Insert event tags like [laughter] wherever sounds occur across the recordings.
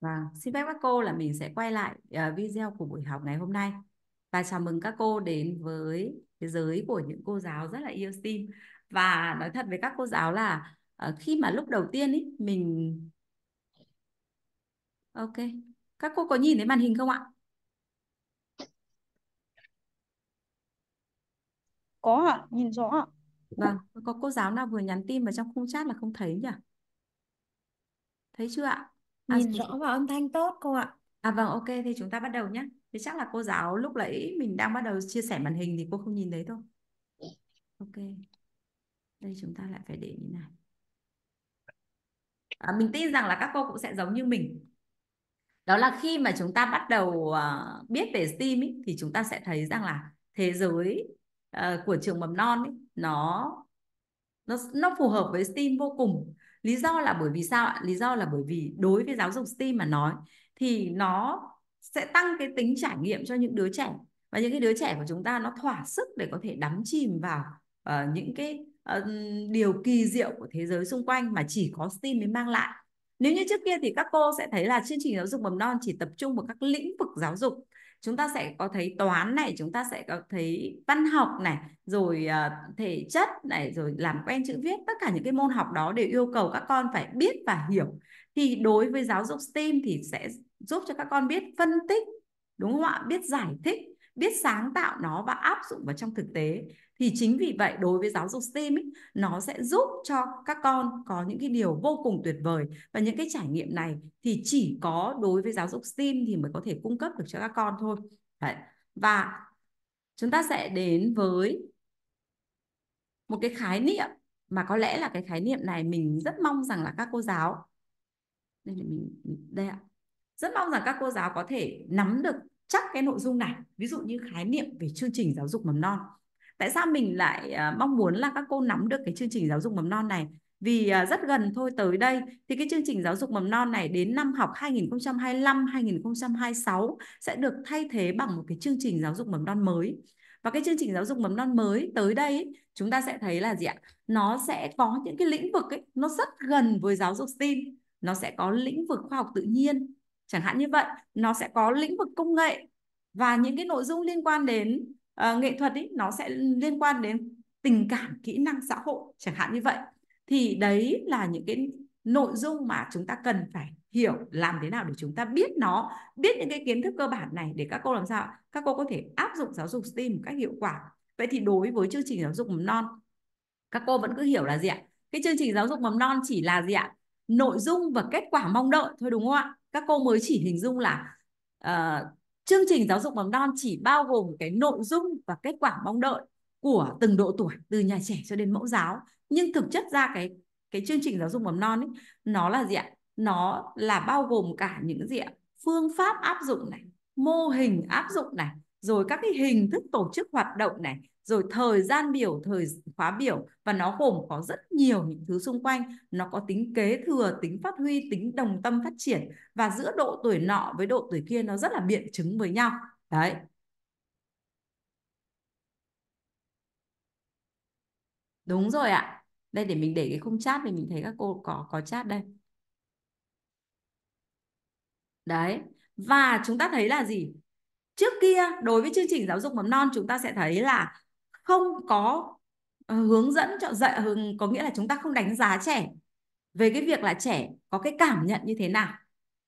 và vâng, xin phép các cô là mình sẽ quay lại ờ, video của buổi học ngày hôm nay và chào mừng các cô đến với thế giới của những cô giáo rất là yêu STEAM và nói thật với các cô giáo là ờ, khi mà lúc đầu tiên ý mình ok các cô có nhìn thấy màn hình không ạ có ạ nhìn rõ ạ vâng có cô giáo nào vừa nhắn tin vào trong khung chat là không thấy nhỉ thấy chưa ạ nhìn rõ và âm thanh tốt cô ạ. À vâng, ok thì chúng ta bắt đầu nhé. Thì chắc là cô giáo lúc nãy mình đang bắt đầu chia sẻ màn hình thì cô không nhìn thấy thôi. Ok. Đây chúng ta lại phải để như này. À, mình tin rằng là các cô cũng sẽ giống như mình. Đó là khi mà chúng ta bắt đầu uh, biết về STEAM ý, thì chúng ta sẽ thấy rằng là thế giới uh, của trường mầm non ý, nó nó nó phù hợp với STEAM vô cùng lý do là bởi vì sao ạ lý do là bởi vì đối với giáo dục STEAM mà nói thì nó sẽ tăng cái tính trải nghiệm cho những đứa trẻ và những cái đứa trẻ của chúng ta nó thỏa sức để có thể đắm chìm vào uh, những cái uh, điều kỳ diệu của thế giới xung quanh mà chỉ có STEAM mới mang lại nếu như trước kia thì các cô sẽ thấy là chương trình giáo dục mầm non chỉ tập trung vào các lĩnh vực giáo dục chúng ta sẽ có thấy toán này chúng ta sẽ có thấy văn học này rồi ờ, thể chất này rồi làm quen chữ viết tất cả những cái môn học đó đều yêu cầu các con phải biết và hiểu thì đối với giáo dục STEAM thì sẽ giúp cho các con biết phân tích đúng không ạ biết giải thích biết sáng tạo nó và áp dụng vào trong thực tế thì chính vì vậy đối với giáo dục steam ấy, nó sẽ giúp cho các con có những cái điều vô cùng tuyệt vời và những cái trải nghiệm này thì chỉ có đối với giáo dục steam thì mới có thể cung cấp được cho các con thôi Đấy. và chúng ta sẽ đến với một cái khái niệm mà có lẽ là cái khái niệm này mình rất mong rằng là các cô giáo đây là mình đây ạ rất mong rằng các cô giáo có thể nắm được chắc cái nội dung này ví dụ như khái niệm về chương trình giáo dục mầm non tại sao mình lại à, mong muốn là các cô nắm được cái chương trình giáo dục mầm non này vì à, rất gần thôi tới đây thì cái chương trình giáo dục mầm non này đến năm học 2025 2026 sẽ được thay thế bằng một cái chương trình giáo dục mầm non mới. Và cái chương trình giáo dục mầm non mới tới đây chúng ta sẽ thấy là gì ạ? Nó sẽ có những cái lĩnh vực ấy nó rất gần với giáo dục STEAM, nó sẽ có lĩnh vực khoa học tự nhiên, chẳng hạn như vậy, nó sẽ có lĩnh vực công nghệ và những cái nội dung liên quan đến à, nghệ thuật ý, nó sẽ liên quan đến tình cảm kỹ năng xã hội chẳng hạn như vậy thì đấy là những cái nội dung mà chúng ta cần phải hiểu làm thế nào để chúng ta biết nó biết những cái kiến thức cơ bản này để các cô làm sao các cô có thể áp dụng giáo dục STEAM một cách hiệu quả vậy thì đối với chương trình giáo dục mầm non các cô vẫn cứ hiểu là gì ạ cái chương trình giáo dục mầm non chỉ là gì ạ nội dung và kết quả mong đợi thôi đúng không ạ các cô mới chỉ hình dung là uh, chương trình giáo dục mầm non chỉ bao gồm cái nội dung và kết quả mong đợi của từng độ tuổi từ nhà trẻ cho đến mẫu giáo nhưng thực chất ra cái cái chương trình giáo dục mầm non ấy nó là gì ạ nó là bao gồm cả những gì ạ phương pháp áp dụng này mô hình áp dụng này rồi các cái hình thức tổ chức hoạt động này rồi thời gian biểu thời khóa biểu và nó gồm có rất nhiều những thứ xung quanh nó có tính kế thừa tính phát huy tính đồng tâm phát triển và giữa độ tuổi nọ với độ tuổi kia nó rất là biện chứng với nhau đấy đúng rồi ạ đây để mình để cái khung chat thì mình thấy các cô có có chat đây đấy và chúng ta thấy là gì trước kia đối với chương trình giáo dục mầm non chúng ta sẽ thấy là không có ờ, hướng dẫn cho dạy hướng ờ, có nghĩa là chúng ta không đánh giá trẻ về cái việc là trẻ có cái cảm nhận như thế nào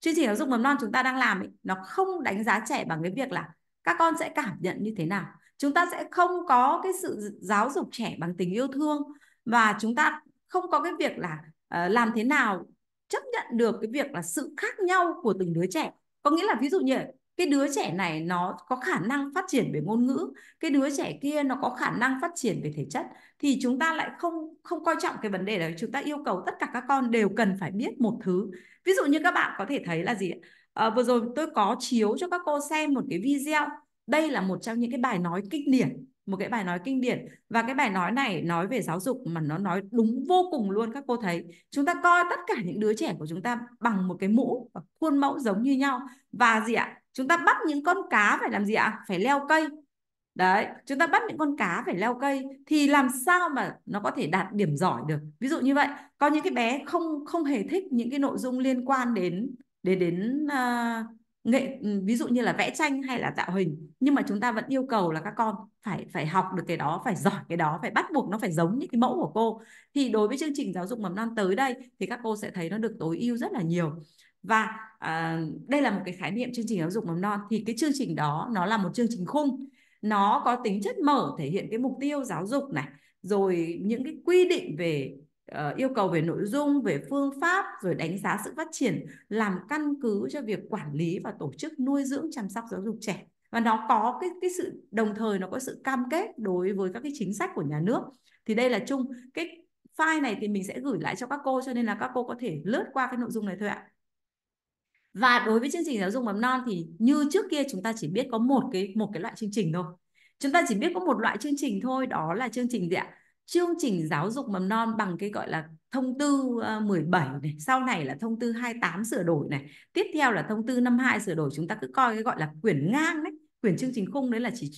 chương trình giáo dục mầm non chúng ta đang làm ấy, nó không đánh giá trẻ bằng cái việc là các con sẽ cảm nhận như thế nào chúng ta sẽ không có cái sự giáo dục trẻ bằng tình yêu thương và chúng ta không có cái việc là uh, làm thế nào chấp nhận được cái việc là sự khác nhau của từng đứa trẻ có nghĩa là ví dụ như cái đứa trẻ này nó có khả năng phát triển về ngôn ngữ cái đứa trẻ kia nó có khả năng phát triển về thể chất thì chúng ta lại không không coi trọng cái vấn đề đấy chúng ta yêu cầu tất cả các con đều cần phải biết một thứ ví dụ như các bạn có thể thấy là gì à, vừa rồi tôi có chiếu cho các cô xem một cái video đây là một trong những cái bài nói kinh điển một cái bài nói kinh điển và cái bài nói này nói về giáo dục mà nó nói đúng vô cùng luôn các cô thấy chúng ta coi tất cả những đứa trẻ của chúng ta bằng một cái mũ và khuôn mẫu giống như nhau và gì ạ chúng ta bắt những con cá phải làm gì ạ phải leo cây đấy chúng ta bắt những con cá phải leo cây thì làm sao mà nó có thể đạt điểm giỏi được ví dụ như vậy có những cái bé không không hề thích những cái nội dung liên quan đến đến đến uh, nghệ ừ, ví dụ như là vẽ tranh hay là tạo hình nhưng mà chúng ta vẫn yêu cầu là các con phải phải học được cái đó phải giỏi cái đó phải bắt buộc nó phải giống những cái mẫu của cô thì đối với chương trình giáo dục mầm non tới đây thì các cô sẽ thấy nó được tối ưu rất là nhiều và à, đây là một cái khái niệm chương trình giáo dục mầm non thì cái chương trình đó nó là một chương trình khung nó có tính chất mở thể hiện cái mục tiêu giáo dục này rồi những cái quy định về uh, yêu cầu về nội dung về phương pháp rồi đánh giá sự phát triển làm căn cứ cho việc quản lý và tổ chức nuôi dưỡng chăm sóc giáo dục trẻ và nó có cái cái sự đồng thời nó có sự cam kết đối với các cái chính sách của nhà nước thì đây là chung cái file này thì mình sẽ gửi lại cho các cô cho nên là các cô có thể lướt qua cái nội dung này thôi ạ và đối với chương trình giáo dục mầm non thì như trước kia chúng ta chỉ biết có một cái một cái loại chương trình thôi chúng ta chỉ biết có một loại chương trình thôi đó là chương trình gì ạ chương trình giáo dục mầm non bằng cái gọi là thông tư 17 ờ, này, sau này là thông tư 28 sửa đổi này, tiếp theo là thông tư 52 sửa đổi chúng ta cứ coi cái gọi là quyển ngang đấy, quyển chương trình khung đấy là chỉ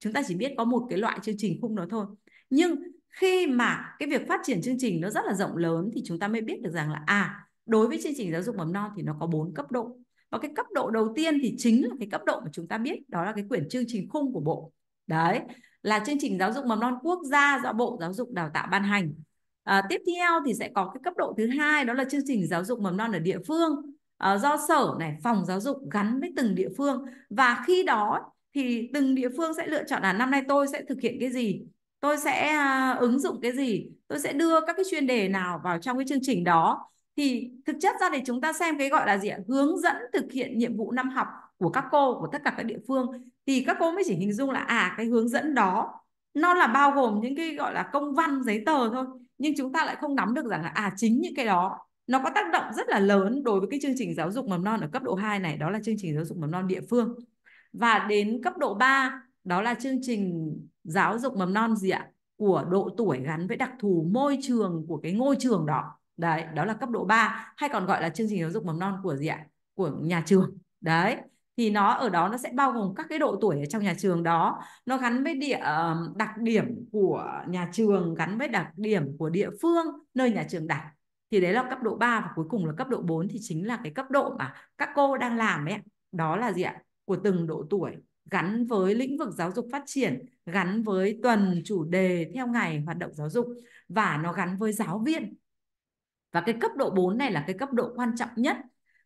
chúng ta chỉ biết có một cái loại chương trình khung đó thôi. Nhưng khi mà cái việc phát triển chương trình nó rất là rộng lớn thì chúng ta mới biết được rằng là à đối với chương trình giáo dục mầm non thì nó có bốn cấp độ và cái cấp độ đầu tiên thì chính là cái cấp độ mà chúng ta biết đó là cái quyển chương trình khung của bộ đấy là chương trình giáo dục mầm non quốc gia do bộ giáo dục đào tạo ban hành à, tiếp theo thì sẽ có cái cấp độ thứ hai đó là chương trình giáo dục mầm non ở địa phương à, do sở này phòng giáo dục gắn với từng địa phương và khi đó thì từng địa phương sẽ lựa chọn là năm nay tôi sẽ thực hiện cái gì tôi sẽ uh, ứng dụng cái gì tôi sẽ đưa các cái chuyên đề nào vào trong cái chương trình đó thì thực chất ra thì chúng ta xem cái gọi là gì ạ hướng dẫn thực hiện nhiệm vụ năm học của các cô của tất cả các địa phương thì các cô mới chỉ hình dung là à cái hướng dẫn đó nó là bao gồm những cái gọi là công văn giấy tờ thôi nhưng chúng ta lại không nắm được rằng là à chính những cái đó nó có tác động rất là lớn đối với cái chương trình giáo dục mầm non ở cấp độ 2 này đó là chương trình giáo dục mầm non địa phương và đến cấp độ 3 đó là chương trình giáo dục mầm non gì ạ của độ tuổi gắn với đặc thù môi trường của cái ngôi trường đó đấy đó là cấp độ 3 hay còn gọi là chương trình giáo dục mầm non của gì ạ của nhà trường đấy thì nó ở đó nó sẽ bao gồm các cái độ tuổi ở trong nhà trường đó nó gắn với địa ờ, đặc điểm của nhà trường gắn với đặc điểm của địa phương nơi nhà trường đặt thì đấy là cấp độ 3 và cuối cùng là cấp độ 4 thì chính là cái cấp độ mà các cô đang làm ấy đó là gì ạ của từng độ tuổi gắn với lĩnh vực giáo dục phát triển gắn với tuần chủ đề theo ngày hoạt động giáo dục và nó gắn với giáo viên và cái cấp độ 4 này là cái cấp độ quan trọng nhất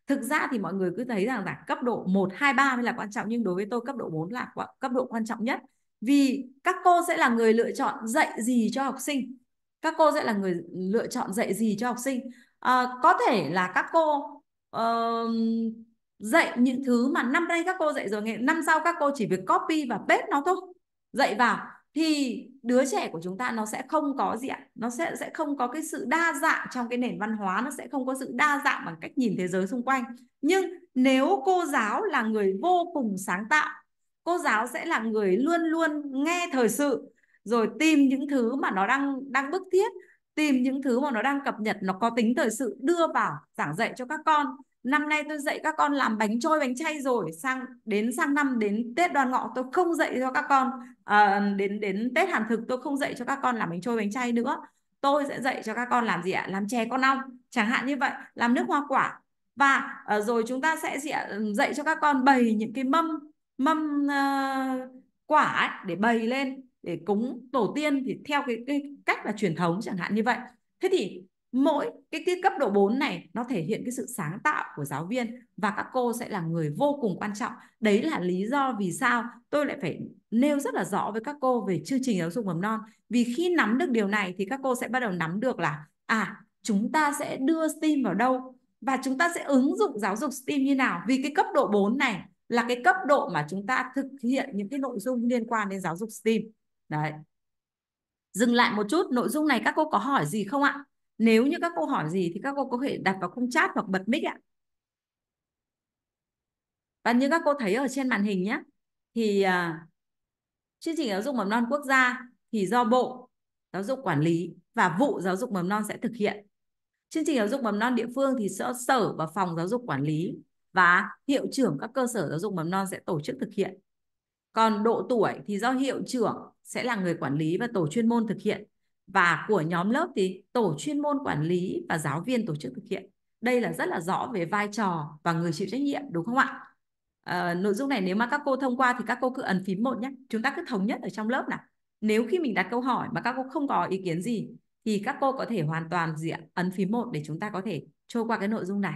thực ra thì mọi người cứ thấy rằng là cấp độ 1, 2, 3 mới là quan trọng nhưng đối với tôi cấp độ 4 là cấp độ quan trọng nhất vì các cô sẽ là người lựa chọn dạy gì cho học sinh các cô sẽ là người lựa chọn dạy gì cho học sinh à, có thể là các cô uh, dạy những thứ mà năm nay các cô dạy rồi ngày năm sau các cô chỉ việc copy và paste nó thôi dạy vào thì đứa trẻ của chúng ta nó sẽ không có gì ạ nó sẽ sẽ không có cái sự đa dạng trong cái nền văn hóa nó sẽ không có sự đa dạng bằng cách nhìn thế giới xung quanh nhưng nếu cô giáo là người vô cùng sáng tạo cô giáo sẽ là người luôn luôn nghe thời sự rồi tìm những thứ mà nó đang đang bức thiết tìm những thứ mà nó đang cập nhật nó có tính thời sự đưa vào giảng dạy cho các con năm nay tôi dạy các con làm bánh trôi bánh chay rồi sang đến sang năm đến tết đoan ngọ tôi không dạy cho các con à, đến đến tết hàn thực tôi không dạy cho các con làm bánh trôi bánh chay nữa tôi sẽ dạy cho các con làm gì ạ làm chè con ong chẳng hạn như vậy làm nước hoa quả và uh, rồi chúng ta sẽ dạy ừ, dạy cho các con bày những cái mâm mâm uh, quả ấy, để bày lên để cúng tổ tiên thì theo cái, cái cách là truyền thống chẳng hạn như vậy thế thì mỗi cái, cái cấp độ 4 này nó thể hiện cái sự sáng tạo của giáo viên và các cô sẽ là người vô cùng quan trọng. Đấy là lý do vì sao tôi lại phải nêu rất là rõ với các cô về chương trình giáo dục mầm non. Vì khi nắm được điều này thì các cô sẽ bắt đầu nắm được là à chúng ta sẽ đưa STEAM vào đâu và chúng ta sẽ ứng dụng giáo dục STEAM như nào. Vì cái cấp độ 4 này là cái cấp độ mà chúng ta thực hiện những cái nội dung liên quan đến giáo dục STEAM. Đấy. Dừng lại một chút, nội dung này các cô có hỏi gì không ạ? nếu như các cô hỏi gì thì các cô có thể đặt vào khung chat hoặc bật mic ạ và như các cô thấy ở trên màn hình nhé thì à, chương trình giáo dục mầm non quốc gia thì do bộ giáo dục quản lý và vụ giáo dục mầm non sẽ thực hiện chương trình giáo dục mầm non địa phương thì sở sở và phòng giáo dục quản lý và hiệu trưởng các cơ sở giáo dục mầm non sẽ tổ chức thực hiện còn độ tuổi thì do hiệu trưởng sẽ là người quản lý và tổ chuyên môn thực hiện và của nhóm lớp thì tổ chuyên môn quản lý và giáo viên tổ chức thực hiện đây là rất là rõ về vai trò và người chịu trách nhiệm đúng không ạ à, nội dung này nếu mà các cô thông qua thì các cô cứ ấn phím một nhé chúng ta cứ thống nhất ở trong lớp nào nếu khi mình đặt câu hỏi mà các cô không có ý kiến gì thì các cô có thể hoàn toàn diện ấn phím một để chúng ta có thể trôi qua cái nội dung này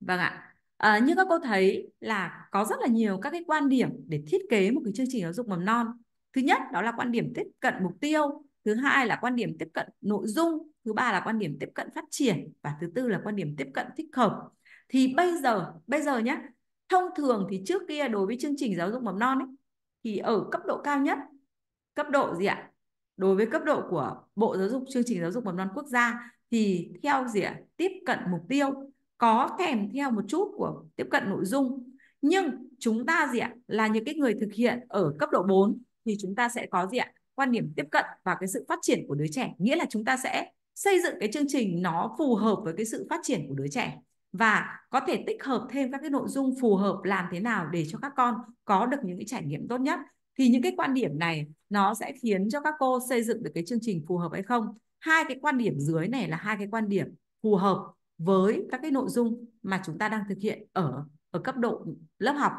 vâng ạ à, như các cô thấy là có rất là nhiều các cái quan điểm để thiết kế một cái chương trình giáo dục mầm non thứ nhất đó là quan điểm tiếp cận mục tiêu thứ hai là quan điểm tiếp cận nội dung thứ ba là quan điểm tiếp cận phát triển và thứ tư là quan điểm tiếp cận thích hợp thì bây giờ bây giờ nhé thông thường thì trước kia đối với chương trình giáo dục mầm non ấy, thì ở cấp độ cao nhất cấp độ gì ạ đối với cấp độ của bộ giáo dục chương trình giáo dục mầm non quốc gia thì theo gì ạ tiếp cận mục tiêu có kèm theo một chút của tiếp cận nội dung nhưng chúng ta gì ạ là những cái người thực hiện ở cấp độ 4 thì chúng ta sẽ có gì ạ quan điểm tiếp cận và cái sự phát triển của đứa trẻ nghĩa là chúng ta sẽ xây dựng cái chương trình nó phù hợp với cái sự phát triển của đứa trẻ và có thể tích hợp thêm các cái nội dung phù hợp làm thế nào để cho các con có được những cái trải nghiệm tốt nhất thì những cái quan điểm này nó sẽ khiến cho các cô xây dựng được cái chương trình phù hợp hay không hai cái quan điểm dưới này là hai cái quan điểm phù hợp với các cái nội dung mà chúng ta đang thực hiện ở ở cấp độ lớp học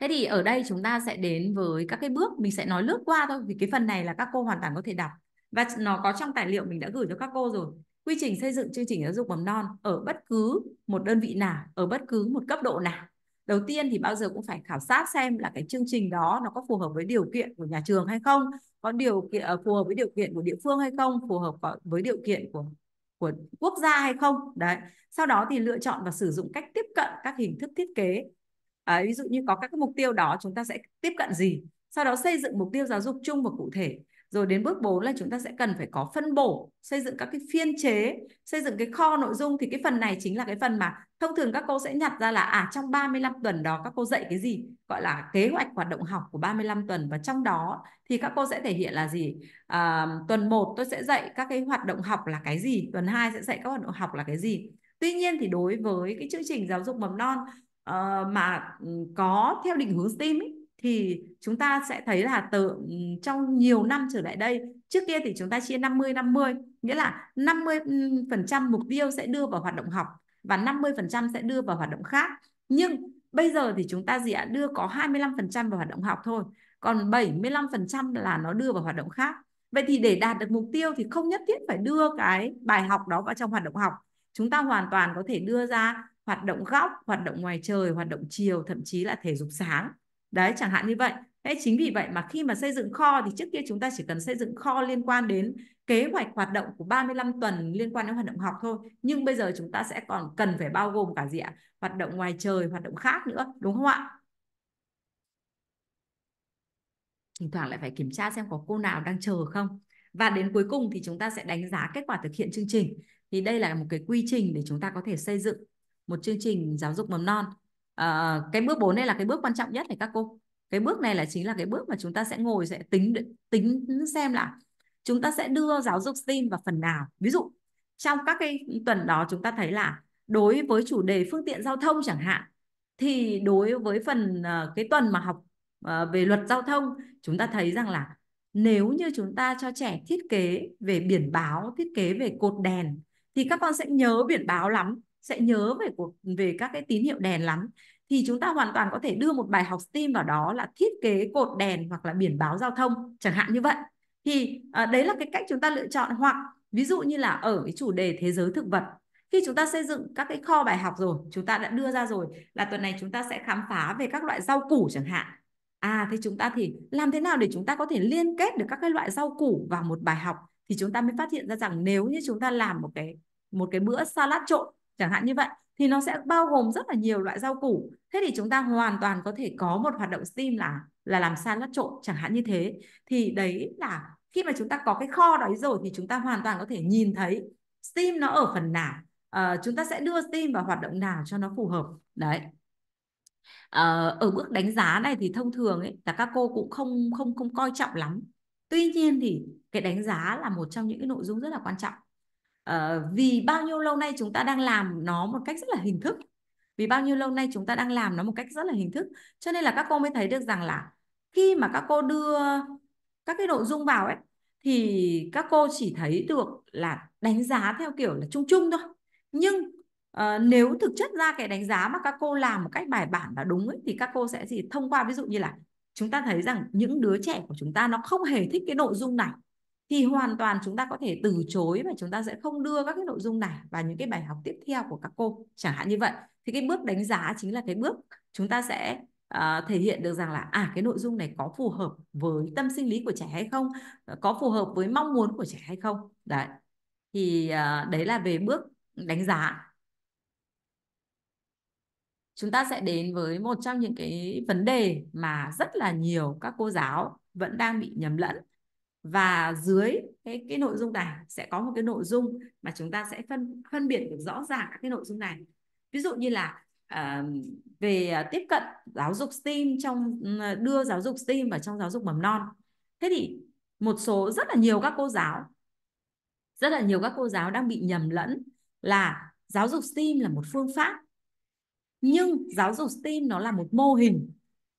Thế thì ở đây chúng ta sẽ đến với các cái bước mình sẽ nói lướt qua thôi vì cái phần này là các cô hoàn toàn có thể đọc và nó có trong tài liệu mình đã gửi cho các cô rồi. Quy trình xây dựng chương trình giáo dục mầm non ở bất cứ một đơn vị nào, ở bất cứ một cấp độ nào. Đầu tiên thì bao giờ cũng phải khảo sát xem là cái chương trình đó nó có phù hợp với điều kiện của nhà trường hay không, có điều kiện ờ, phù hợp với điều kiện của địa phương hay không, phù hợp với điều kiện của của quốc gia hay không. Đấy. Sau đó thì lựa chọn và sử dụng cách tiếp cận các hình thức thiết kế à, ví dụ như có các cái mục tiêu đó chúng ta sẽ tiếp cận gì sau đó xây dựng mục tiêu giáo dục chung và cụ thể rồi đến bước 4 là chúng ta sẽ cần phải có phân bổ xây dựng các cái phiên chế xây dựng cái kho nội dung thì cái phần này chính là cái phần mà thông thường các cô sẽ nhặt ra là à trong 35 tuần đó các cô dạy cái gì gọi là kế hoạch hoạt động học của 35 tuần và trong đó thì các cô sẽ thể hiện là gì à, tuần 1 tôi sẽ dạy các cái hoạt động học là cái gì tuần 2 sẽ dạy các hoạt động học là cái gì Tuy nhiên thì đối với cái chương trình giáo dục mầm non uh, mà ừ, có theo định hướng STEAM ấy, thì chúng ta sẽ thấy là từ ừ, trong nhiều năm trở lại đây trước kia thì chúng ta chia 50 50 nghĩa là 50% mục tiêu sẽ đưa vào hoạt động học và 50% sẽ đưa vào hoạt động khác nhưng bây giờ thì chúng ta gì ạ đưa có 25% vào hoạt động học thôi còn 75% là nó đưa vào hoạt động khác vậy thì để đạt được mục tiêu thì không nhất thiết phải đưa cái bài học đó vào trong hoạt động học chúng ta hoàn toàn có thể đưa ra hoạt động góc hoạt động ngoài trời hoạt động chiều thậm chí là thể dục sáng đấy chẳng hạn như vậy thế chính vì vậy mà khi mà xây dựng kho thì trước kia chúng ta chỉ cần xây dựng kho liên quan đến kế hoạch hoạt động của 35 tuần liên quan đến hoạt động học thôi nhưng bây giờ chúng ta sẽ còn cần phải bao gồm cả gì ạ hoạt động ngoài trời hoạt động khác nữa đúng không ạ thỉnh thoảng lại phải kiểm tra xem có cô nào đang chờ không và đến cuối cùng thì chúng ta sẽ đánh giá kết quả thực hiện chương trình thì đây là một cái quy trình để chúng ta có thể xây dựng một chương trình giáo dục mầm non à, cái bước 4 đây là cái bước quan trọng nhất này các cô cái bước này là chính là cái bước mà chúng ta sẽ ngồi sẽ tính tính xem là chúng ta sẽ đưa giáo dục STEAM vào phần nào ví dụ trong các cái tuần đó chúng ta thấy là đối với chủ đề phương tiện giao thông chẳng hạn thì đối với phần ờ, cái tuần mà học ờ, về luật giao thông chúng ta thấy rằng là nếu như chúng ta cho trẻ thiết kế về biển báo thiết kế về cột đèn thì các con sẽ nhớ biển báo lắm sẽ nhớ về cuộc về các cái tín hiệu đèn lắm thì chúng ta hoàn toàn có thể đưa một bài học STEAM vào đó là thiết kế cột đèn hoặc là biển báo giao thông chẳng hạn như vậy thì à, đấy là cái cách chúng ta lựa chọn hoặc ví dụ như là ở cái chủ đề thế giới thực vật khi chúng ta xây dựng các cái kho bài học rồi chúng ta đã đưa ra rồi là tuần này chúng ta sẽ khám phá về các loại rau củ chẳng hạn à thế chúng ta thì làm thế nào để chúng ta có thể liên kết được các cái loại rau củ vào một bài học thì chúng ta mới phát hiện ra rằng nếu như chúng ta làm một cái một cái bữa salad trộn chẳng hạn như vậy thì nó sẽ bao gồm rất là nhiều loại rau củ thế thì chúng ta hoàn toàn có thể có một hoạt động steam là là làm salad trộn chẳng hạn như thế thì đấy là khi mà chúng ta có cái kho đấy rồi thì chúng ta hoàn toàn có thể nhìn thấy steam nó ở phần nào à, chúng ta sẽ đưa steam vào hoạt động nào cho nó phù hợp đấy à, ở bước đánh giá này thì thông thường ấy là các cô cũng không không không coi trọng lắm tuy nhiên thì cái đánh giá là một trong những cái nội dung rất là quan trọng uh, vì bao nhiêu lâu nay chúng ta đang làm nó một cách rất là hình thức vì bao nhiêu lâu nay chúng ta đang làm nó một cách rất là hình thức cho nên là các cô mới thấy được rằng là khi mà các cô đưa các cái nội dung vào ấy thì các cô chỉ thấy được là đánh giá theo kiểu là chung chung thôi nhưng uh, nếu thực chất ra cái đánh giá mà các cô làm một cách bài bản và đúng ấy, thì các cô sẽ gì thông qua ví dụ như là chúng ta thấy rằng những đứa trẻ của chúng ta nó không hề thích cái nội dung này thì hoàn toàn chúng ta có thể từ chối và chúng ta sẽ không đưa các cái nội dung này vào những cái bài học tiếp theo của các cô chẳng hạn như vậy thì cái bước đánh giá chính là cái bước chúng ta sẽ uh, thể hiện được rằng là à cái nội dung này có phù hợp với tâm sinh lý của trẻ hay không có phù hợp với mong muốn của trẻ hay không đấy thì uh, đấy là về bước đánh giá chúng ta sẽ đến với một trong những cái vấn đề mà rất là nhiều các cô giáo vẫn đang bị nhầm lẫn và dưới cái cái nội dung này sẽ có một cái nội dung mà chúng ta sẽ phân phân biệt được rõ ràng các cái nội dung này ví dụ như là uh, về ờ, tiếp cận giáo dục STEAM trong đưa giáo dục STEAM vào trong giáo dục mầm non thế thì một số rất là nhiều các cô giáo rất là nhiều các cô giáo đang bị nhầm lẫn là giáo dục STEAM là một phương pháp nhưng giáo dục STEAM nó là một mô hình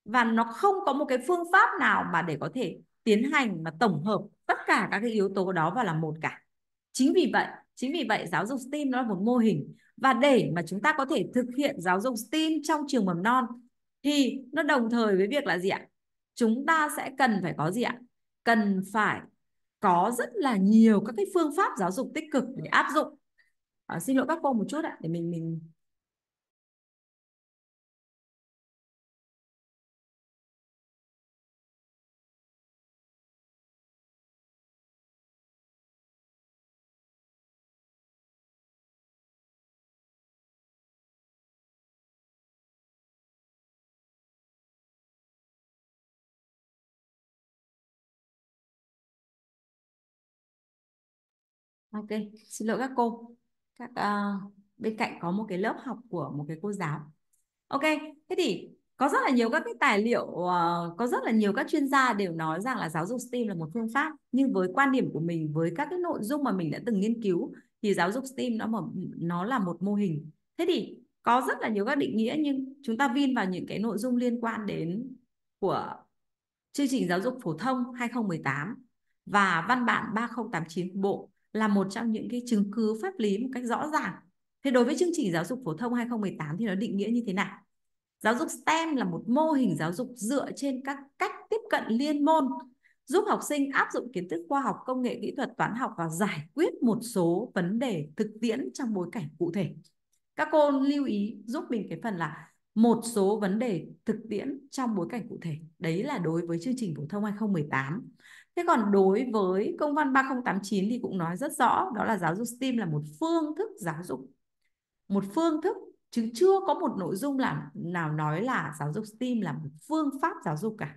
và nó không có một cái phương pháp nào mà để có thể tiến hành mà tổng hợp tất cả các cái yếu tố đó vào là một cả chính vì vậy chính vì vậy giáo dục STEAM nó là một mô hình và để mà chúng ta có thể thực hiện giáo dục STEAM trong trường mầm non thì nó đồng thời với việc là gì ạ chúng ta sẽ cần phải có gì ạ cần phải có rất là nhiều các cái phương pháp giáo dục tích cực để áp dụng à, xin lỗi các cô một chút ạ để mình mình ok xin lỗi các cô các uh, bên cạnh có một cái lớp học của một cái cô giáo ok thế thì có rất là nhiều các cái tài liệu uh, có rất là nhiều các chuyên gia đều nói rằng là giáo dục STEAM là một phương pháp nhưng với quan điểm của mình với các cái nội dung mà mình đã từng nghiên cứu thì giáo dục STEAM nó mà nó là một mô hình thế thì có rất là nhiều các định nghĩa nhưng chúng ta vin vào những cái nội dung liên quan đến của chương trình giáo dục phổ thông 2018 và văn bản 3089 của Bộ là một trong những cái chứng cứ pháp lý một cách rõ ràng. Thế đối với chương trình giáo dục phổ thông 2018 thì nó định nghĩa như thế nào? Giáo dục STEM là một mô hình giáo dục dựa trên các cách tiếp cận liên môn giúp học sinh áp dụng kiến thức khoa học, công nghệ, kỹ thuật, toán học và giải quyết một số vấn đề thực tiễn trong bối cảnh cụ thể. Các cô lưu ý giúp mình cái phần là một số vấn đề thực tiễn trong bối cảnh cụ thể. Đấy là đối với chương trình phổ thông 2018. Thế còn đối với công văn 3089 thì cũng nói rất rõ đó là giáo dục STEAM là một phương thức giáo dục. Một phương thức chứ chưa có một nội dung làm nào nói là giáo dục STEAM là một phương pháp giáo dục cả.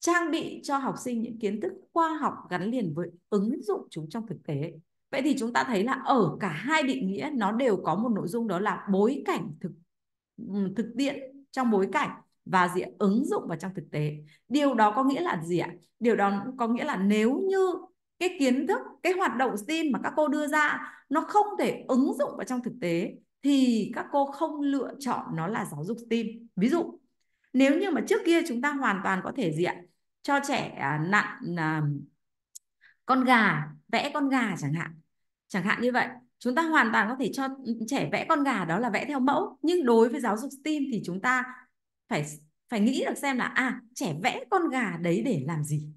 Trang bị cho học sinh những kiến thức khoa học gắn liền với ứng dụng chúng trong thực tế. Vậy thì chúng ta thấy là ở cả hai định nghĩa nó đều có một nội dung đó là bối cảnh thực ừ, thực tiễn trong bối cảnh và gì ứng dụng vào trong thực tế điều đó có nghĩa là gì ạ điều đó có nghĩa là nếu như cái kiến thức cái hoạt động STEAM mà các cô đưa ra nó không thể ứng dụng vào trong thực tế thì các cô không lựa chọn nó là giáo dục STEAM ví dụ nếu như mà trước kia chúng ta hoàn toàn có thể gì cho trẻ à, nặn à, con gà vẽ con gà chẳng hạn chẳng hạn như vậy chúng ta hoàn toàn có thể cho trẻ vẽ con gà đó là vẽ theo mẫu nhưng đối với giáo dục STEAM thì chúng ta phải phải nghĩ được xem là à trẻ vẽ con gà đấy để làm gì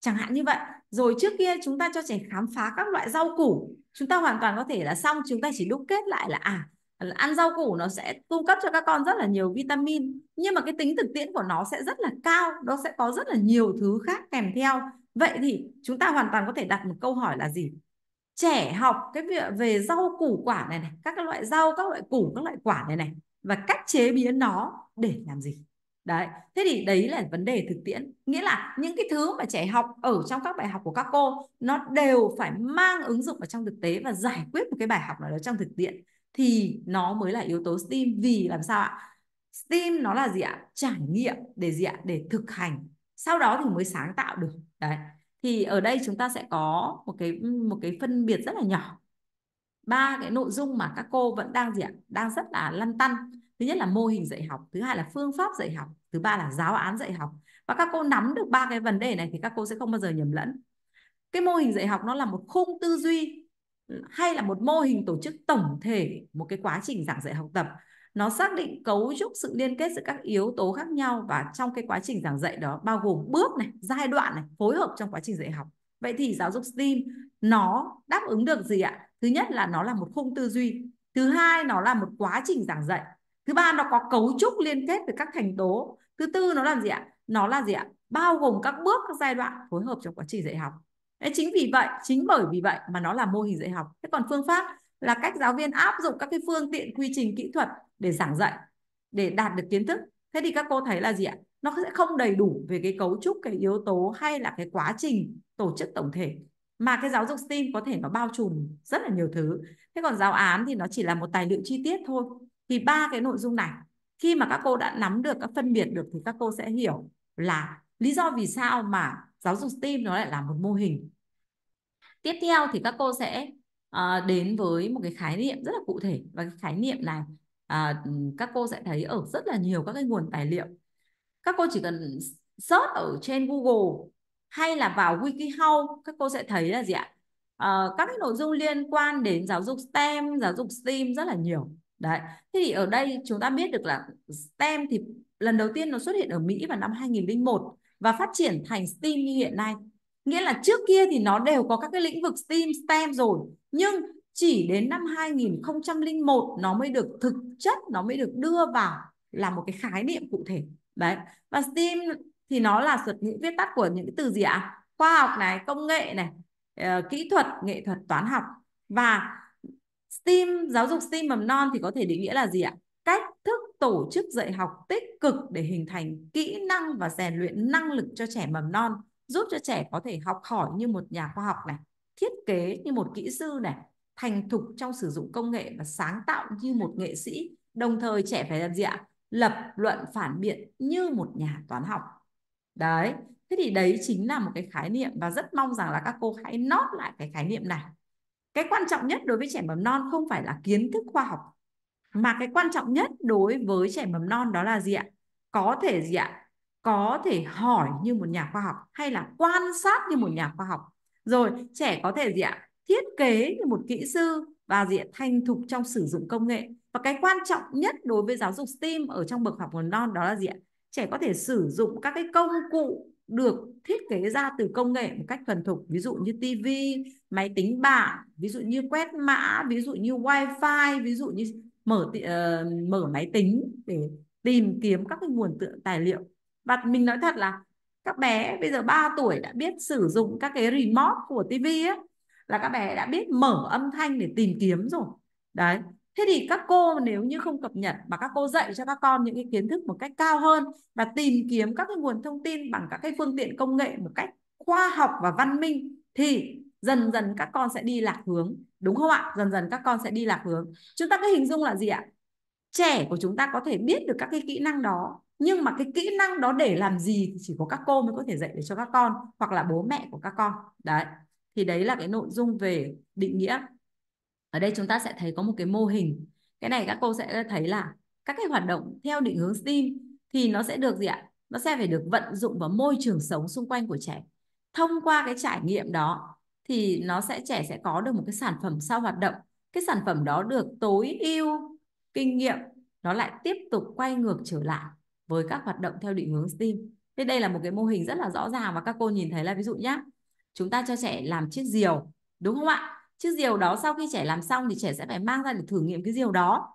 chẳng hạn như vậy rồi trước kia chúng ta cho trẻ khám phá các loại rau củ chúng ta hoàn toàn có thể là xong chúng ta chỉ đúc kết lại là à là ăn rau củ nó sẽ cung cấp cho các con rất là nhiều vitamin nhưng mà cái tính thực tiễn của nó sẽ rất là cao nó sẽ có rất là nhiều thứ khác kèm theo vậy thì chúng ta hoàn toàn có thể đặt một câu hỏi là gì trẻ học cái việc về rau củ quả này này các loại rau các loại củ các loại quả này này và cách chế biến nó để làm gì đấy thế thì đấy là vấn đề thực tiễn nghĩa là những cái thứ mà trẻ học ở trong các bài học của các cô nó đều phải mang ứng dụng vào trong thực tế và giải quyết một cái bài học nào đó trong thực tiễn thì nó mới là yếu tố STEAM vì làm sao ạ STEAM nó là gì ạ trải nghiệm để gì ạ để thực hành sau đó thì mới sáng tạo được đấy thì ở đây chúng ta sẽ có một cái một cái phân biệt rất là nhỏ ba cái nội dung mà các cô vẫn đang gì ạ đang rất là lăn tăn thứ nhất là mô hình dạy học thứ hai là phương pháp dạy học thứ ba là giáo án dạy học và các cô nắm được ba cái vấn đề này thì các cô sẽ không bao giờ nhầm lẫn cái mô hình dạy học nó là một khung tư duy hay là một mô hình tổ chức tổng thể một cái quá trình giảng dạy học tập nó xác định cấu trúc sự liên kết giữa các yếu tố khác nhau và trong cái quá trình giảng dạy đó bao gồm bước này giai đoạn này phối hợp trong quá trình dạy học vậy thì giáo dục STEAM nó đáp ứng được gì ạ thứ nhất là nó là một khung tư duy thứ hai nó là một quá trình giảng dạy thứ ba nó có cấu trúc liên kết với các thành tố thứ tư nó là gì ạ nó là gì ạ bao gồm các bước các giai đoạn phối hợp trong quá trình dạy học Thế chính vì vậy chính bởi vì vậy mà nó là mô hình dạy học thế còn phương pháp là cách giáo viên áp dụng các cái phương tiện quy trình kỹ thuật để giảng dạy để đạt được kiến thức thế thì các cô thấy là gì ạ nó sẽ không đầy đủ về cái cấu trúc cái yếu tố hay là cái quá trình tổ chức tổng thể mà cái giáo dục STEAM có thể nó bao trùm rất là nhiều thứ thế còn giáo án thì nó chỉ là một tài liệu chi tiết thôi thì ba cái nội dung này khi mà các cô đã nắm được các phân biệt được thì các cô sẽ hiểu là lý do vì sao mà giáo dục STEAM nó lại là một mô hình tiếp theo thì các cô sẽ uh, đến với một cái khái niệm rất là cụ thể và cái khái niệm này uh, các cô sẽ thấy ở rất là nhiều các cái nguồn tài liệu các cô chỉ cần search ở trên Google hay là vào WikiHow các cô sẽ thấy là gì ạ à, các cái nội dung liên quan đến giáo dục STEM giáo dục STEAM rất là nhiều đấy thế thì ở đây chúng ta biết được là STEM thì lần đầu tiên nó xuất hiện ở Mỹ vào năm 2001 và phát triển thành STEAM như hiện nay nghĩa là trước kia thì nó đều có các cái lĩnh vực STEAM STEM rồi nhưng chỉ đến năm 2001 nó mới được thực chất nó mới được đưa vào là một cái khái niệm cụ thể đấy và STEAM thì nó là thuật ngữ viết tắt của những cái từ gì ạ? Khoa học này, công nghệ này, ờ, kỹ thuật, nghệ thuật, toán học. Và STEAM, giáo dục STEAM mầm non thì có thể định nghĩa là gì ạ? Cách thức tổ chức dạy học tích cực để hình thành kỹ năng và rèn luyện năng lực cho trẻ mầm non, giúp cho trẻ có thể học hỏi như một nhà khoa học này, thiết kế như một kỹ sư này, thành thục trong sử dụng công nghệ và sáng tạo như một nghệ sĩ. Đồng thời trẻ phải làm gì ạ? Lập luận phản biện như một nhà toán học đấy thế thì đấy chính là một cái khái niệm và rất mong rằng là các cô hãy nót lại cái khái niệm này cái quan trọng nhất đối với trẻ mầm non không phải là kiến thức khoa học mà cái quan trọng nhất đối với trẻ mầm non đó là gì ạ có thể gì ạ có thể hỏi như một nhà khoa học hay là quan sát như một nhà khoa học rồi trẻ có thể gì ạ thiết kế như một kỹ sư và diện thành thục trong sử dụng công nghệ và cái quan trọng nhất đối với giáo dục STEAM ở trong bậc học mầm non đó là gì ạ trẻ có thể sử dụng các cái công cụ được thiết kế ra từ công nghệ một cách thuần thục ví dụ như tivi máy tính bảng ví dụ như quét mã ví dụ như wifi ví dụ như mở uh, mở máy tính để tìm kiếm các cái nguồn tựa tài liệu và mình nói thật là các bé bây giờ 3 tuổi đã biết sử dụng các cái remote của tivi ấy là các bé đã biết mở âm thanh để tìm kiếm rồi đấy Thế thì các cô nếu như không cập nhật mà các cô dạy cho các con những cái kiến thức một cách cao hơn và tìm kiếm các cái nguồn thông tin bằng các cái phương tiện công nghệ một cách khoa học và văn minh thì dần dần các con sẽ đi lạc hướng đúng không ạ dần dần các con sẽ đi lạc hướng chúng ta cứ hình dung là gì ạ trẻ của chúng ta có thể biết được các cái kỹ năng đó nhưng mà cái kỹ năng đó để làm gì thì chỉ có các cô mới có thể dạy được cho các con hoặc là bố mẹ của các con đấy thì đấy là cái nội dung về định nghĩa ở đây chúng ta sẽ thấy có một cái mô hình cái này các cô sẽ thấy là các cái hoạt động theo định hướng STEAM thì nó sẽ được gì ạ nó sẽ phải được vận dụng vào môi trường sống xung quanh của trẻ thông qua cái trải nghiệm đó thì nó sẽ trẻ sẽ có được một cái sản phẩm sau hoạt động cái sản phẩm đó được tối ưu kinh nghiệm nó lại tiếp tục quay ngược trở lại với các hoạt động theo định hướng STEAM thế đây là một cái mô hình rất là rõ ràng và các cô nhìn thấy là ví dụ nhá chúng ta cho trẻ làm chiếc diều đúng không ạ chứ diều đó sau khi trẻ làm xong thì trẻ sẽ phải mang ra để thử nghiệm cái diều đó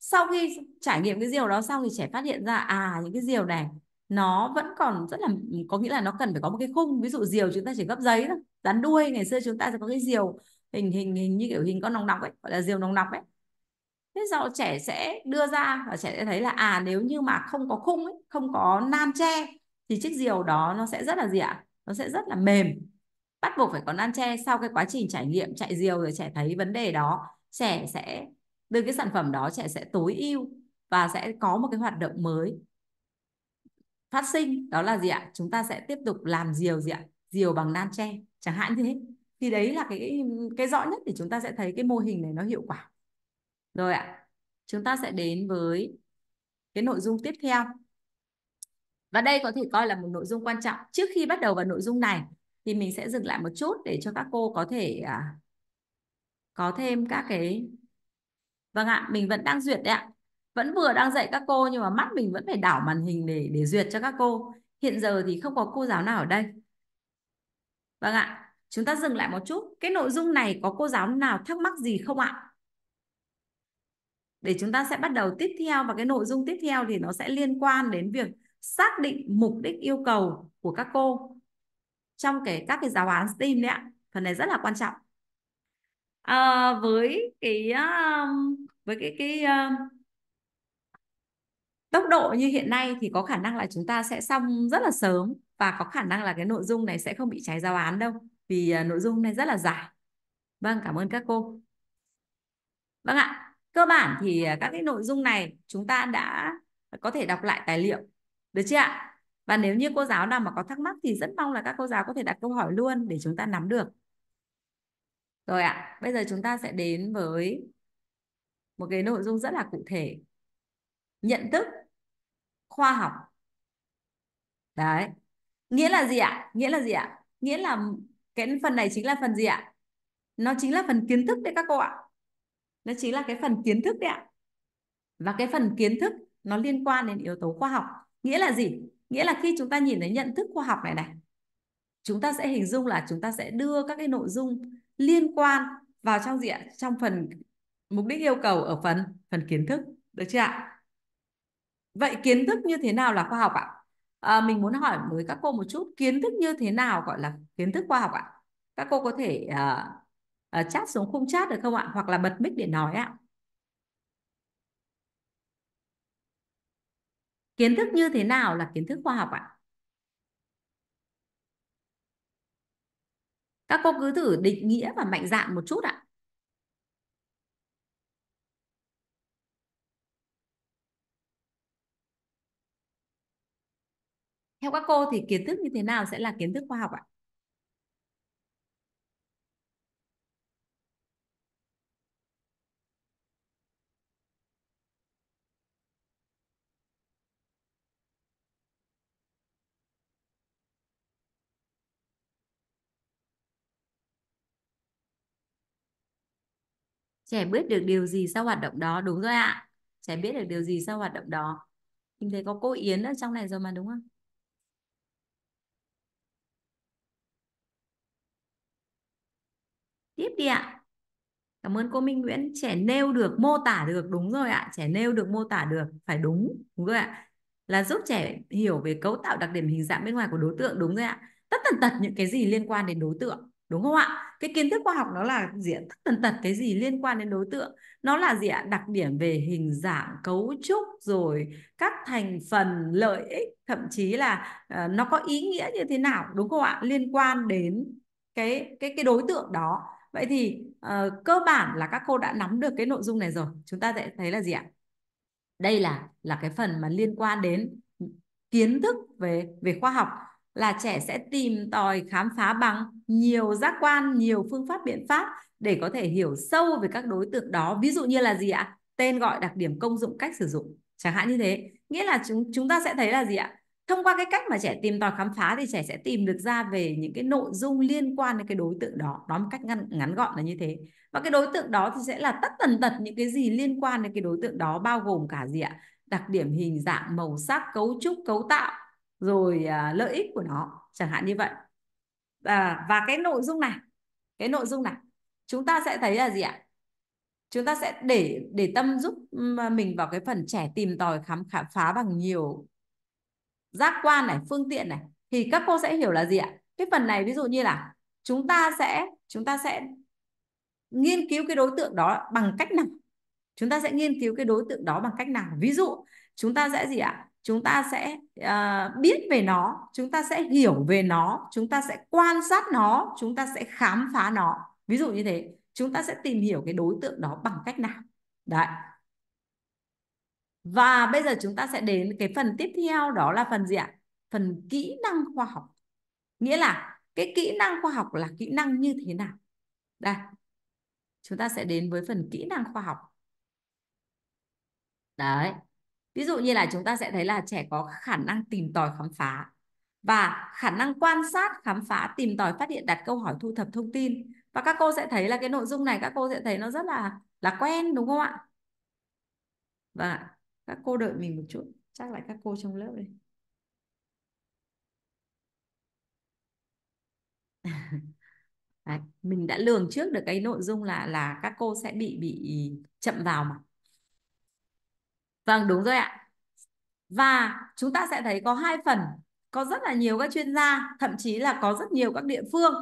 sau khi trải nghiệm cái diều đó xong thì trẻ phát hiện ra à những cái diều này nó vẫn còn rất là có nghĩa là nó cần phải có một cái khung ví dụ diều chúng ta chỉ gấp giấy thôi dán đuôi ngày xưa chúng ta sẽ có cái diều hình hình hình như kiểu hình con nòng nọc ấy gọi là diều nòng nọc ấy thế sau trẻ sẽ đưa ra và trẻ sẽ thấy là à nếu như mà không có khung ấy không có nan tre thì chiếc diều đó nó sẽ rất là gì ạ nó sẽ rất là mềm bắt buộc phải có nan tre sau cái quá trình trải nghiệm chạy diều rồi trẻ thấy vấn đề đó trẻ sẽ từ cái sản phẩm đó trẻ sẽ tối ưu và sẽ có một cái hoạt động mới phát sinh đó là gì ạ chúng ta sẽ tiếp tục làm diều gì ạ diều bằng nan tre chẳng hạn thế thì đấy là cái cái rõ nhất thì chúng ta sẽ thấy cái mô hình này nó hiệu quả rồi ạ chúng ta sẽ đến với cái nội dung tiếp theo và đây có thể coi là một nội dung quan trọng trước khi bắt đầu vào nội dung này thì mình sẽ dừng lại một chút để cho các cô có thể à, có thêm các cái vâng ạ mình vẫn đang duyệt đấy ạ vẫn vừa đang dạy các cô nhưng mà mắt mình vẫn phải đảo màn hình để để duyệt cho các cô hiện giờ thì không có cô giáo nào ở đây vâng ạ chúng ta dừng lại một chút cái nội dung này có cô giáo nào thắc mắc gì không ạ để chúng ta sẽ bắt đầu tiếp theo và cái nội dung tiếp theo thì nó sẽ liên quan đến việc xác định mục đích yêu cầu của các cô trong cái các cái giáo án STEAM đấy ạ phần này rất là quan trọng à, với cái ờ, với cái cái ờ, tốc độ như hiện nay thì có khả năng là chúng ta sẽ xong rất là sớm và có khả năng là cái nội dung này sẽ không bị cháy giáo án đâu vì nội dung này rất là dài vâng cảm ơn các cô vâng ạ cơ bản thì các cái nội dung này chúng ta đã có thể đọc lại tài liệu được chưa ạ và nếu như cô giáo nào mà có thắc mắc thì rất mong là các cô giáo có thể đặt câu hỏi luôn để chúng ta nắm được rồi ạ à, bây giờ chúng ta sẽ đến với một cái nội dung rất là cụ thể nhận thức khoa học đấy nghĩa là gì ạ nghĩa là gì ạ nghĩa là cái phần này chính là phần gì ạ nó chính là phần kiến thức đấy các cô ạ nó chính là cái phần kiến thức đấy ạ và cái phần kiến thức nó liên quan đến yếu tố khoa học nghĩa là gì nghĩa là khi chúng ta nhìn thấy nhận thức khoa học này này chúng ta sẽ hình dung là chúng ta sẽ đưa các cái nội dung liên quan vào trong diện trong phần mục đích yêu cầu ở phần phần kiến thức được chưa ạ vậy kiến thức như thế nào là khoa học ạ à, mình muốn hỏi với các cô một chút kiến thức như thế nào gọi là kiến thức khoa học ạ các cô có thể uh, uh, chat xuống khung chat được không ạ hoặc là bật mic để nói ạ kiến thức như thế nào là kiến thức khoa học ạ các cô cứ thử định nghĩa và mạnh dạn một chút ạ theo các cô thì kiến thức như thế nào sẽ là kiến thức khoa học ạ trẻ biết được điều gì sau hoạt động đó đúng rồi ạ trẻ biết được điều gì sau hoạt động đó mình thấy có cô Yến ở trong này rồi mà đúng không tiếp đi ạ cảm ơn cô Minh Nguyễn trẻ nêu được mô tả được đúng rồi ạ trẻ nêu được mô tả được phải đúng đúng rồi ạ là giúp trẻ hiểu về cấu tạo đặc điểm hình dạng bên ngoài của đối tượng đúng rồi ạ tất tần tật những cái gì liên quan đến đối tượng đúng không ạ cái kiến thức khoa học nó là diện tất tần tật cái gì liên quan đến đối tượng nó là gì ạ đặc điểm về hình dạng cấu trúc rồi các thành phần lợi ích thậm chí là uh, nó có ý nghĩa như thế nào đúng không ạ liên quan đến cái cái cái đối tượng đó vậy thì uh, cơ bản là các cô đã nắm được cái nội dung này rồi chúng ta sẽ thấy là gì ạ đây là là cái phần mà liên quan đến kiến thức về về khoa học là trẻ sẽ tìm tòi khám phá bằng nhiều giác quan, nhiều phương pháp biện pháp để có thể hiểu sâu về các đối tượng đó. Ví dụ như là gì ạ? Tên gọi, đặc điểm, công dụng, cách sử dụng. Chẳng hạn như thế. Nghĩa là chúng chúng ta sẽ thấy là gì ạ? Thông qua cái cách mà trẻ tìm tòi khám phá thì trẻ sẽ tìm được ra về những cái nội dung liên quan đến cái đối tượng đó. Đó một cách ngắn, ngắn gọn là như thế. Và cái đối tượng đó thì sẽ là tất tần tật những cái gì liên quan đến cái đối tượng đó bao gồm cả gì ạ? Đặc điểm hình dạng, màu sắc, cấu trúc, cấu tạo rồi à, lợi ích của nó chẳng hạn như vậy và và cái nội dung này cái nội dung này chúng ta sẽ thấy là gì ạ chúng ta sẽ để để tâm giúp à, mình vào cái phần trẻ tìm tòi khám khám phá bằng nhiều giác quan này phương tiện này thì các cô sẽ hiểu là gì ạ cái phần này ví dụ như là chúng ta sẽ chúng ta sẽ nghiên cứu cái đối tượng đó bằng cách nào chúng ta sẽ nghiên cứu cái đối tượng đó bằng cách nào ví dụ chúng ta sẽ gì ạ chúng ta sẽ uh, biết về nó chúng ta sẽ hiểu về nó chúng ta sẽ quan sát nó chúng ta sẽ khám phá nó ví dụ như thế chúng ta sẽ tìm hiểu cái đối tượng đó bằng cách nào đấy và bây giờ chúng ta sẽ đến cái phần tiếp theo đó là phần gì ạ phần kỹ năng khoa học nghĩa là cái kỹ năng khoa học là kỹ năng như thế nào đây chúng ta sẽ đến với phần kỹ năng khoa học đấy ví dụ như là chúng ta sẽ thấy là trẻ có khả năng tìm tòi khám phá và khả năng quan sát khám phá tìm tòi phát hiện đặt câu hỏi thu thập thông tin và các cô sẽ thấy là cái nội dung này các cô sẽ thấy nó rất là là quen đúng không ạ và các cô đợi mình một chút chắc lại các cô trong lớp đi [laughs] Đấy, mình đã lường trước được cái nội dung là là các cô sẽ bị bị chậm vào mà Vâng, đúng rồi ạ. Và chúng ta sẽ thấy có hai phần, có rất là nhiều các chuyên gia, thậm chí là có rất nhiều các địa phương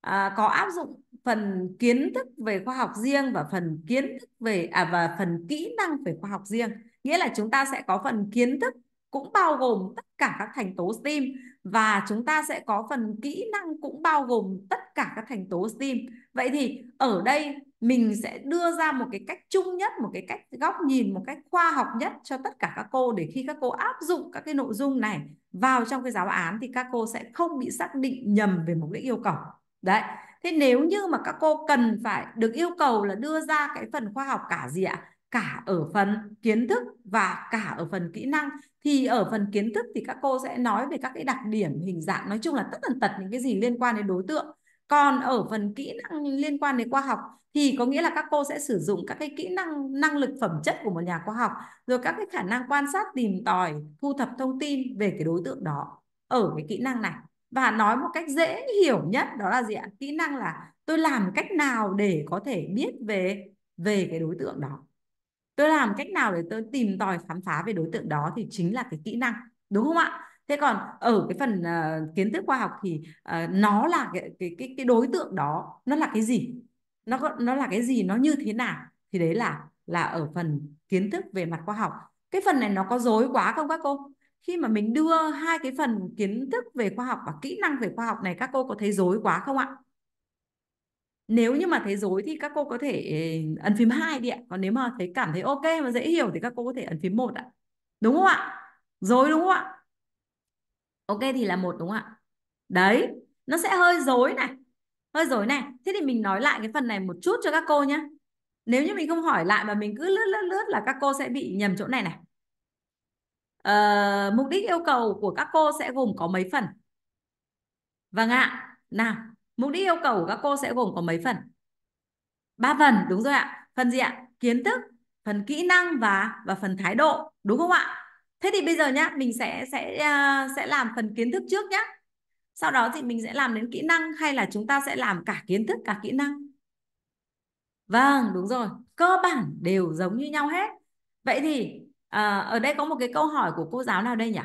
à, có áp dụng phần kiến thức về khoa học riêng và phần kiến thức về à và phần kỹ năng về khoa học riêng. Nghĩa là chúng ta sẽ có phần kiến thức cũng bao gồm tất cả các thành tố STEAM và chúng ta sẽ có phần kỹ năng cũng bao gồm tất cả các thành tố STEAM. Vậy thì ở đây mình sẽ đưa ra một cái cách chung nhất một cái cách góc nhìn một cách khoa học nhất cho tất cả các cô để khi các cô áp dụng các cái nội dung này vào trong cái giáo án thì các cô sẽ không bị xác định nhầm về mục đích yêu cầu đấy thế nếu như mà các cô cần phải được yêu cầu là đưa ra cái phần khoa học cả gì ạ cả ở phần kiến thức và cả ở phần kỹ năng thì ở phần kiến thức thì các cô sẽ nói về các cái đặc điểm hình dạng nói chung là tất tần tật những cái gì liên quan đến đối tượng còn ở phần kỹ năng liên quan đến khoa học thì có nghĩa là các cô sẽ sử dụng các cái kỹ năng năng lực phẩm chất của một nhà khoa học rồi các cái khả năng quan sát tìm tòi thu thập thông tin về cái đối tượng đó ở cái kỹ năng này và nói một cách dễ hiểu nhất đó là gì ạ kỹ năng là tôi làm cách nào để có thể biết về về cái đối tượng đó tôi làm cách nào để tôi tìm tòi khám phá về đối tượng đó thì chính là cái kỹ năng đúng không ạ thế còn ở cái phần uh, kiến thức khoa học thì uh, nó là cái, cái cái cái đối tượng đó nó là cái gì nó có, nó là cái gì nó như thế nào thì đấy là là ở phần kiến thức về mặt khoa học cái phần này nó có dối quá không các cô khi mà mình đưa hai cái phần kiến thức về khoa học và kỹ năng về khoa học này các cô có thấy dối quá không ạ nếu như mà thấy dối thì các cô có thể ờ, ấn phím 2 đi ạ còn nếu mà thấy cảm thấy ok và dễ hiểu thì các cô có thể ấn phím 1 ạ đúng không ạ dối đúng không ạ ok thì là một đúng không ạ đấy nó sẽ hơi dối này hơi dối này thế thì mình nói lại cái phần này một chút cho các cô nhé nếu như mình không hỏi lại mà mình cứ lướt lướt lướt là các cô sẽ bị nhầm chỗ này này ờ, mục đích yêu cầu của các cô sẽ gồm có mấy phần vâng ạ nào mục đích yêu cầu của các cô sẽ gồm có mấy phần ba phần đúng rồi ạ phần gì ạ kiến thức phần kỹ năng và và phần thái độ đúng không ạ thế thì bây giờ nhá mình sẽ sẽ à, sẽ làm phần kiến thức trước nhá sau đó thì mình sẽ làm đến kỹ năng hay là chúng ta sẽ làm cả kiến thức cả kỹ năng vâng đúng rồi cơ bản đều giống như nhau hết vậy thì à, ở đây có một cái câu hỏi của cô giáo nào đây nhỉ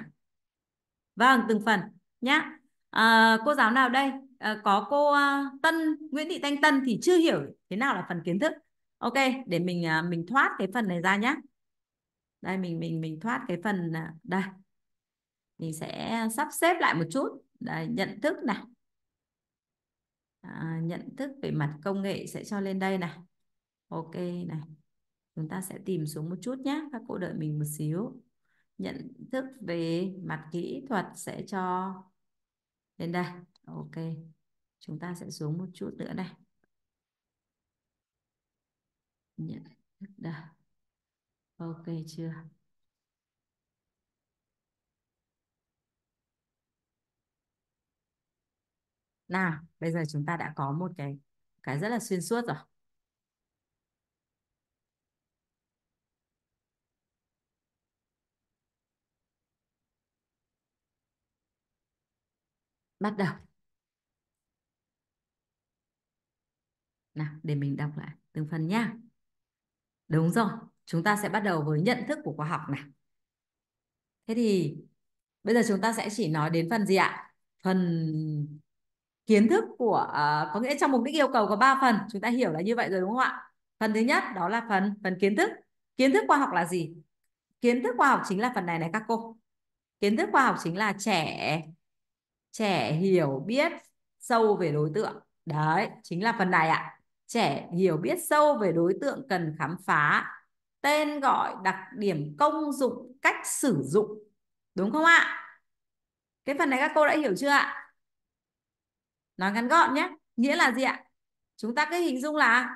vâng từng phần nhá à, cô giáo nào đây à, có cô à, Tân Nguyễn Thị Thanh Tân thì chưa hiểu thế nào là phần kiến thức ok để mình à, mình thoát cái phần này ra nhá đây mình mình mình thoát cái phần đây mình sẽ sắp xếp lại một chút đây, nhận thức này à, nhận thức về mặt công nghệ sẽ cho lên đây này ok này chúng ta sẽ tìm xuống một chút nhé các cô đợi mình một xíu nhận thức về mặt kỹ thuật sẽ cho lên đây ok chúng ta sẽ xuống một chút nữa này nhận thức đây ok chưa nào bây giờ chúng ta đã có một cái cái rất là xuyên suốt rồi bắt đầu nào để mình đọc lại từng phần nhá đúng rồi chúng ta sẽ bắt đầu với nhận thức của khoa học này thế thì bây giờ chúng ta sẽ chỉ nói đến phần gì ạ phần kiến thức của uh, có nghĩa trong mục đích yêu cầu có 3 phần chúng ta hiểu là như vậy rồi đúng không ạ phần thứ nhất đó là phần phần kiến thức kiến thức khoa học là gì kiến thức khoa học chính là phần này này các cô kiến thức khoa học chính là trẻ trẻ hiểu biết sâu về đối tượng đấy chính là phần này ạ trẻ hiểu biết sâu về đối tượng cần khám phá tên gọi đặc điểm công dụng cách sử dụng đúng không ạ cái phần này các cô đã hiểu chưa ạ nói ngắn gọn nhé nghĩa là gì ạ chúng ta cứ hình dung là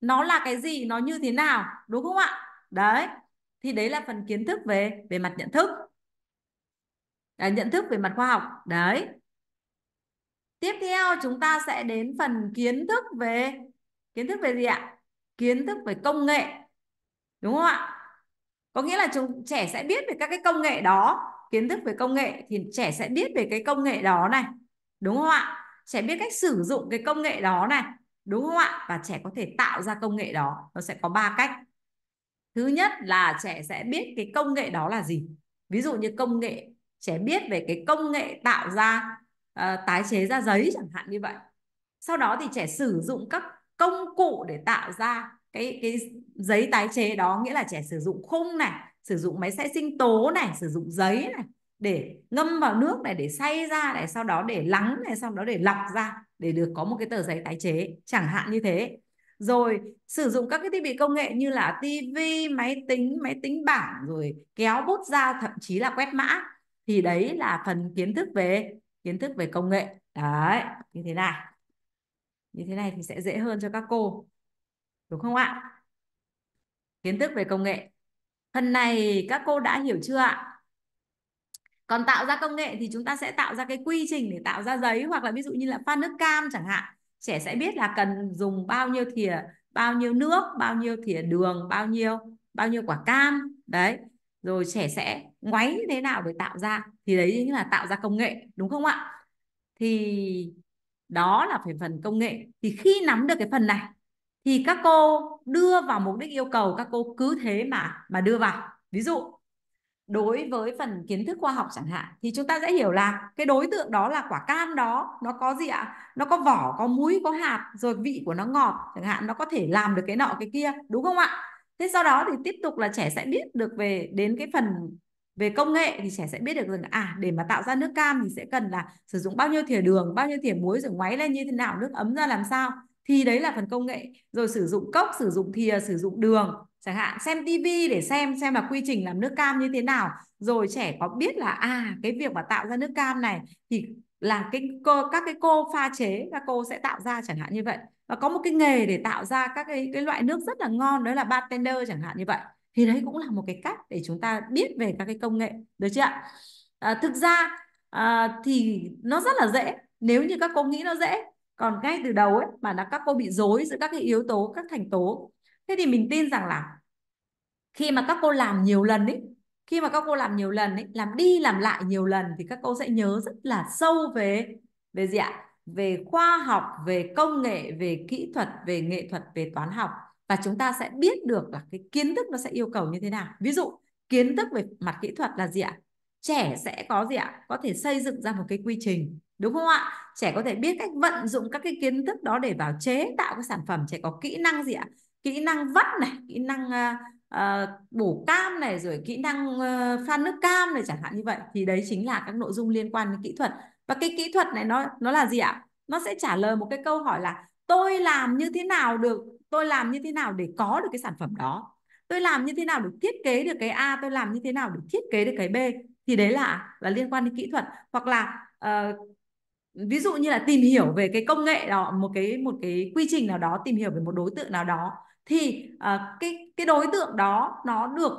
nó là cái gì nó như thế nào đúng không ạ đấy thì đấy là phần kiến thức về về mặt nhận thức à, nhận thức về mặt khoa học đấy tiếp theo chúng ta sẽ đến phần kiến thức về kiến thức về gì ạ kiến thức về công nghệ đúng không ạ có nghĩa là chúng trẻ sẽ biết về các cái công nghệ đó kiến thức về công nghệ thì trẻ sẽ biết về cái công nghệ đó này đúng không ạ trẻ biết cách sử dụng cái công nghệ đó này đúng không ạ và trẻ có thể tạo ra công nghệ đó nó sẽ có ba cách thứ nhất là trẻ sẽ biết cái công nghệ đó là gì ví dụ như công nghệ trẻ biết về cái công nghệ tạo ra uh, tái chế ra giấy chẳng hạn như vậy sau đó thì trẻ sử dụng các công cụ để tạo ra cái cái giấy tái chế đó nghĩa là trẻ sử dụng khung này sử dụng máy xay sinh tố này sử dụng giấy này để ngâm vào nước này để xay ra này sau đó để lắng này sau đó để lọc ra để được có một cái tờ giấy tái chế chẳng hạn như thế rồi sử dụng các cái thiết bị công nghệ như là tivi máy tính máy tính bảng rồi kéo bút ra thậm chí là quét mã thì đấy là phần kiến thức về kiến thức về công nghệ đấy như thế này như thế này thì sẽ dễ hơn cho các cô đúng không ạ kiến thức về công nghệ phần này các cô đã hiểu chưa ạ còn tạo ra công nghệ thì chúng ta sẽ tạo ra cái quy trình để tạo ra giấy hoặc là ví dụ như là pha nước cam chẳng hạn trẻ sẽ biết là cần dùng bao nhiêu thìa bao nhiêu nước bao nhiêu thìa đường bao nhiêu bao nhiêu quả cam đấy rồi trẻ sẽ ngoáy thế nào để tạo ra thì đấy chính là tạo ra công nghệ đúng không ạ thì đó là phải phần công nghệ thì khi nắm được cái phần này thì các cô đưa vào mục đích yêu cầu các cô cứ thế mà mà đưa vào ví dụ đối với phần kiến thức khoa học chẳng hạn thì chúng ta sẽ hiểu là cái đối tượng đó là quả cam đó nó có gì ạ nó có vỏ có muối có hạt rồi vị của nó ngọt chẳng hạn nó có thể làm được cái nọ cái kia đúng không ạ thế sau đó thì tiếp tục là trẻ sẽ biết được về đến cái phần về công nghệ thì trẻ sẽ biết được rằng à để mà tạo ra nước cam thì sẽ cần là sử dụng bao nhiêu thìa đường bao nhiêu thìa muối rồi ngoáy lên như thế nào nước ấm ra làm sao thì đấy là phần công nghệ rồi sử dụng cốc sử dụng thìa sử dụng đường chẳng hạn xem tivi để xem xem là quy trình làm nước cam như thế nào rồi trẻ có biết là à cái việc mà tạo ra nước cam này thì là cái cơ các cái cô pha chế các cô sẽ tạo ra chẳng hạn như vậy và có một cái nghề để tạo ra các cái cái loại nước rất là ngon đó là bartender chẳng hạn như vậy thì đấy cũng là một cái cách để chúng ta biết về các cái công nghệ được chưa ạ à, thực ra à, thì nó rất là dễ nếu như các cô nghĩ nó dễ còn ngay từ đầu ấy mà là các cô bị dối giữa các cái yếu tố các thành tố thế thì mình tin rằng là khi mà các cô làm nhiều lần ấy khi mà các cô làm nhiều lần ấy làm đi làm lại nhiều lần thì các cô sẽ nhớ rất là sâu về về gì ạ về khoa học về công nghệ về kỹ thuật về nghệ thuật về toán học và chúng ta sẽ biết được là cái kiến thức nó sẽ yêu cầu như thế nào ví dụ kiến thức về mặt kỹ thuật là gì ạ trẻ sẽ có gì ạ có thể xây dựng ra một cái quy trình đúng không ạ trẻ có thể biết cách vận dụng các cái kiến thức đó để vào chế tạo cái sản phẩm trẻ có kỹ năng gì ạ kỹ năng vắt này kỹ năng uh, bổ cam này rồi kỹ năng uh, pha nước cam này chẳng hạn như vậy thì đấy chính là các nội dung liên quan đến kỹ thuật và cái kỹ thuật này nó nó là gì ạ nó sẽ trả lời một cái câu hỏi là tôi làm như thế nào được tôi làm như thế nào để có được cái sản phẩm đó tôi làm như thế nào để thiết kế được cái a tôi làm như thế nào để thiết kế được cái b thì đấy là là liên quan đến kỹ thuật hoặc là uh, ví dụ như là tìm hiểu về cái công nghệ đó một cái một cái quy trình nào đó tìm hiểu về một đối tượng nào đó thì uh, cái cái đối tượng đó nó được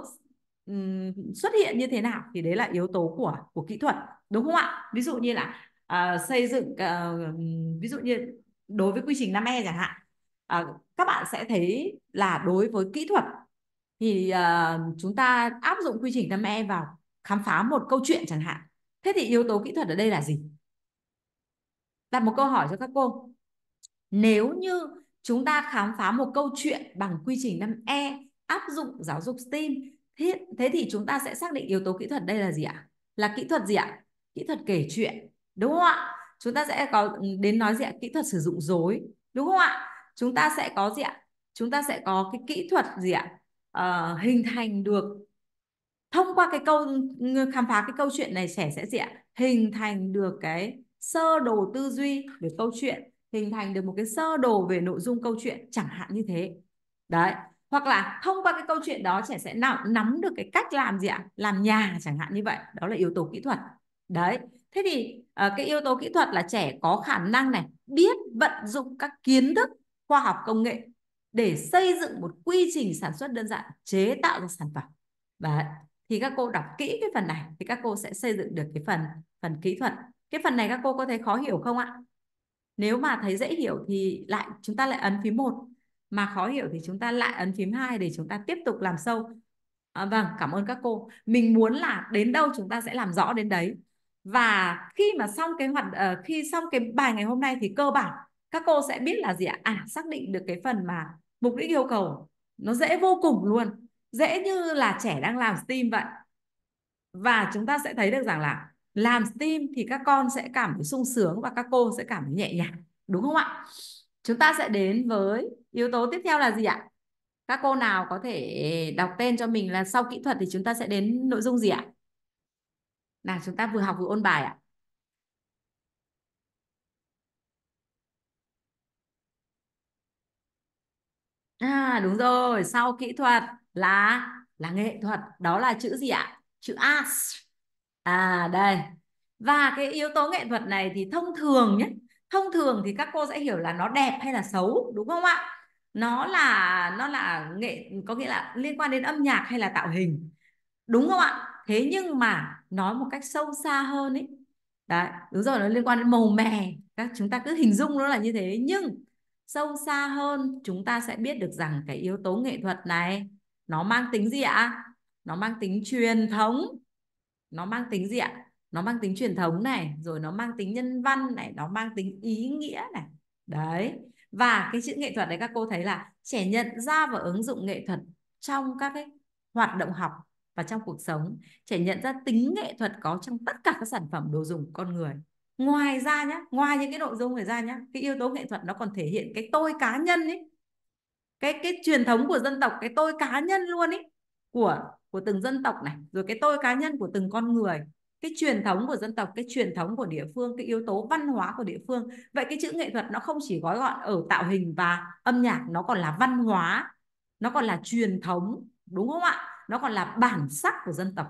um, xuất hiện như thế nào thì đấy là yếu tố của của kỹ thuật đúng không ạ ví dụ như là uh, xây dựng uh, ví dụ như đối với quy trình 5 e chẳng hạn uh, các bạn sẽ thấy là đối với kỹ thuật thì uh, chúng ta áp dụng quy trình 5 e vào khám phá một câu chuyện chẳng hạn thế thì yếu tố kỹ thuật ở đây là gì đặt một câu hỏi cho các cô nếu như chúng ta khám phá một câu chuyện bằng quy trình 5 E áp dụng giáo dục STEAM thế, thế thì chúng ta sẽ xác định yếu tố kỹ thuật đây là gì ạ là kỹ thuật gì ạ kỹ thuật kể chuyện đúng không ạ chúng ta sẽ có ừ, đến nói gì ạ kỹ thuật sử dụng dối đúng không ạ chúng ta sẽ có gì ạ chúng ta sẽ có cái kỹ thuật gì ạ à, hình thành được thông qua cái câu ừ, khám phá cái câu chuyện này trẻ sẽ gì ạ hình thành được cái sơ đồ tư duy về câu chuyện hình thành được một cái sơ đồ về nội dung câu chuyện chẳng hạn như thế đấy hoặc là thông qua cái câu chuyện đó trẻ sẽ nắm, nắm được cái cách làm gì ạ làm nhà chẳng hạn như vậy đó là yếu tố kỹ thuật đấy thế thì ờ, cái yếu tố kỹ thuật là trẻ có khả năng này biết vận dụng các kiến thức khoa học công nghệ để xây dựng một quy trình sản xuất đơn giản chế tạo ra sản phẩm và thì các cô đọc kỹ cái phần này thì các cô sẽ xây dựng được cái phần phần kỹ thuật cái phần này các cô có thấy khó hiểu không ạ nếu mà thấy dễ hiểu thì lại chúng ta lại ấn phím một mà khó hiểu thì chúng ta lại ấn phím 2 để chúng ta tiếp tục làm sâu à, vâng cảm ơn các cô mình muốn là đến đâu chúng ta sẽ làm rõ đến đấy và khi mà xong cái hoạt uh, khi xong cái bài ngày hôm nay thì cơ bản các cô sẽ biết là gì ạ à xác định được cái phần mà mục đích yêu cầu nó dễ vô cùng luôn dễ như là trẻ đang làm steam vậy và chúng ta sẽ thấy được rằng là làm STEAM thì các con sẽ cảm thấy sung sướng và các cô sẽ cảm thấy nhẹ nhàng đúng không ạ chúng ta sẽ đến với yếu tố tiếp theo là gì ạ các cô nào có thể đọc tên cho mình là sau kỹ thuật thì chúng ta sẽ đến nội dung gì ạ nào chúng ta vừa học vừa ôn bài ạ à đúng rồi sau kỹ thuật là là nghệ thuật đó là chữ gì ạ chữ arts à đây và cái yếu tố nghệ thuật này thì thông thường nhé thông thường thì các cô sẽ hiểu là nó đẹp hay là xấu đúng không ạ nó là nó là nghệ có nghĩa là liên quan đến âm nhạc hay là tạo hình đúng không ạ thế nhưng mà nói một cách sâu xa hơn ấy đấy đúng rồi nó liên quan đến màu mè các chúng ta cứ hình dung nó là như thế nhưng sâu xa hơn chúng ta sẽ biết được rằng cái yếu tố nghệ thuật này nó mang tính gì ạ nó mang tính truyền thống nó mang tính gì ạ nó mang tính truyền thống này rồi nó mang tính nhân văn này nó mang tính ý nghĩa này đấy và cái chữ nghệ thuật đấy các cô thấy là trẻ nhận ra và ứng dụng nghệ thuật trong các cái hoạt động học và trong cuộc sống trẻ nhận ra tính nghệ thuật có trong tất cả các sản phẩm đồ dùng con người ngoài ra nhá ngoài những cái nội dung này ra nhá cái yếu tố nghệ thuật nó còn thể hiện cái tôi cá nhân ấy cái cái truyền thống của dân tộc cái tôi cá nhân luôn ấy của của từng dân tộc này rồi cái tôi cá nhân của từng con người cái truyền thống của dân tộc cái truyền thống của địa phương cái yếu tố văn hóa của địa phương vậy cái chữ nghệ thuật nó không chỉ gói gọn ở tạo hình và âm nhạc nó còn là văn hóa nó còn là truyền thống đúng không ạ nó còn là bản sắc của dân tộc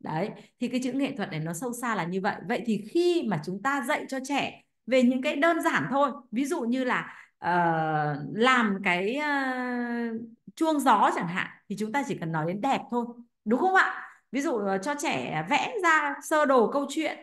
đấy thì cái chữ nghệ thuật này nó sâu xa là như vậy vậy thì khi mà chúng ta dạy cho trẻ về những cái đơn giản thôi ví dụ như là uh, làm cái uh, chuông gió chẳng hạn thì chúng ta chỉ cần nói đến đẹp thôi đúng không ạ ví dụ ờ, cho trẻ vẽ ra sơ đồ câu chuyện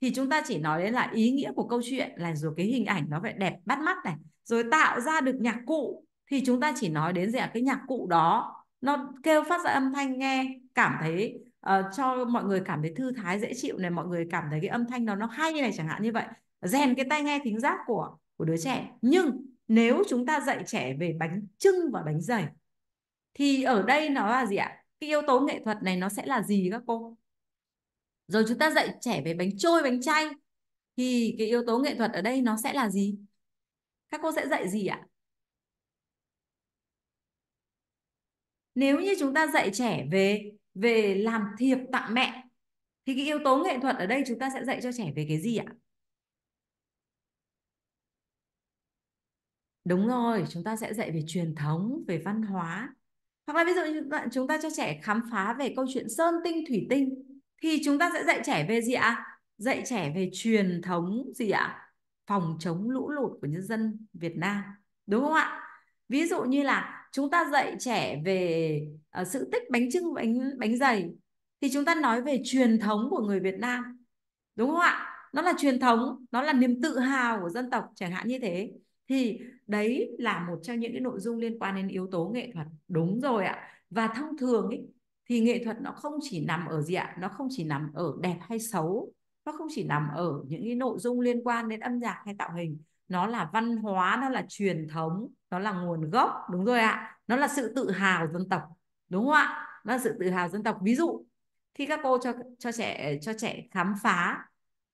thì chúng ta chỉ nói đến là ý nghĩa của câu chuyện là rồi cái hình ảnh nó phải đẹp bắt mắt này rồi tạo ra được nhạc cụ thì chúng ta chỉ nói đến rằng cái nhạc cụ đó nó kêu phát ra âm thanh nghe cảm thấy uh, cho mọi người cảm thấy thư thái dễ chịu này mọi người cảm thấy cái âm thanh đó nó hay như này chẳng hạn như vậy rèn cái tai nghe thính giác của của đứa trẻ nhưng nếu chúng ta dạy trẻ về bánh trưng và bánh dày thì ở đây nó là gì ạ cái yếu tố nghệ thuật này nó sẽ là gì các cô rồi chúng ta dạy trẻ về bánh trôi bánh chay thì cái yếu tố nghệ thuật ở đây nó sẽ là gì các cô sẽ dạy gì ạ nếu như chúng ta dạy trẻ về về làm thiệp tặng mẹ thì cái yếu tố nghệ thuật ở đây chúng ta sẽ dạy cho trẻ về cái gì ạ đúng rồi chúng ta sẽ dạy về truyền thống về văn hóa hoặc là ví dụ như chúng ta cho trẻ khám phá về câu chuyện sơn tinh thủy tinh thì chúng ta sẽ dạy trẻ về gì ạ à? dạy trẻ về truyền thống gì ạ à? phòng chống lũ lụt của nhân dân Việt Nam đúng không ạ ví dụ như là chúng ta dạy trẻ về ờ, sự tích bánh trưng bánh bánh dày thì chúng ta nói về truyền thống của người Việt Nam đúng không ạ nó là truyền thống nó là niềm tự hào của dân tộc chẳng hạn như thế thì đấy là một trong những cái nội dung liên quan đến yếu tố nghệ thuật đúng rồi ạ và thông thường ý, thì nghệ thuật nó không chỉ nằm ở gì ạ nó không chỉ nằm ở đẹp hay xấu nó không chỉ nằm ở những cái nội dung liên quan đến âm nhạc hay tạo hình nó là văn hóa nó là truyền thống nó là nguồn gốc đúng rồi ạ nó là sự tự hào dân tộc đúng không ạ nó là sự tự hào dân tộc ví dụ khi các cô cho cho trẻ cho trẻ khám phá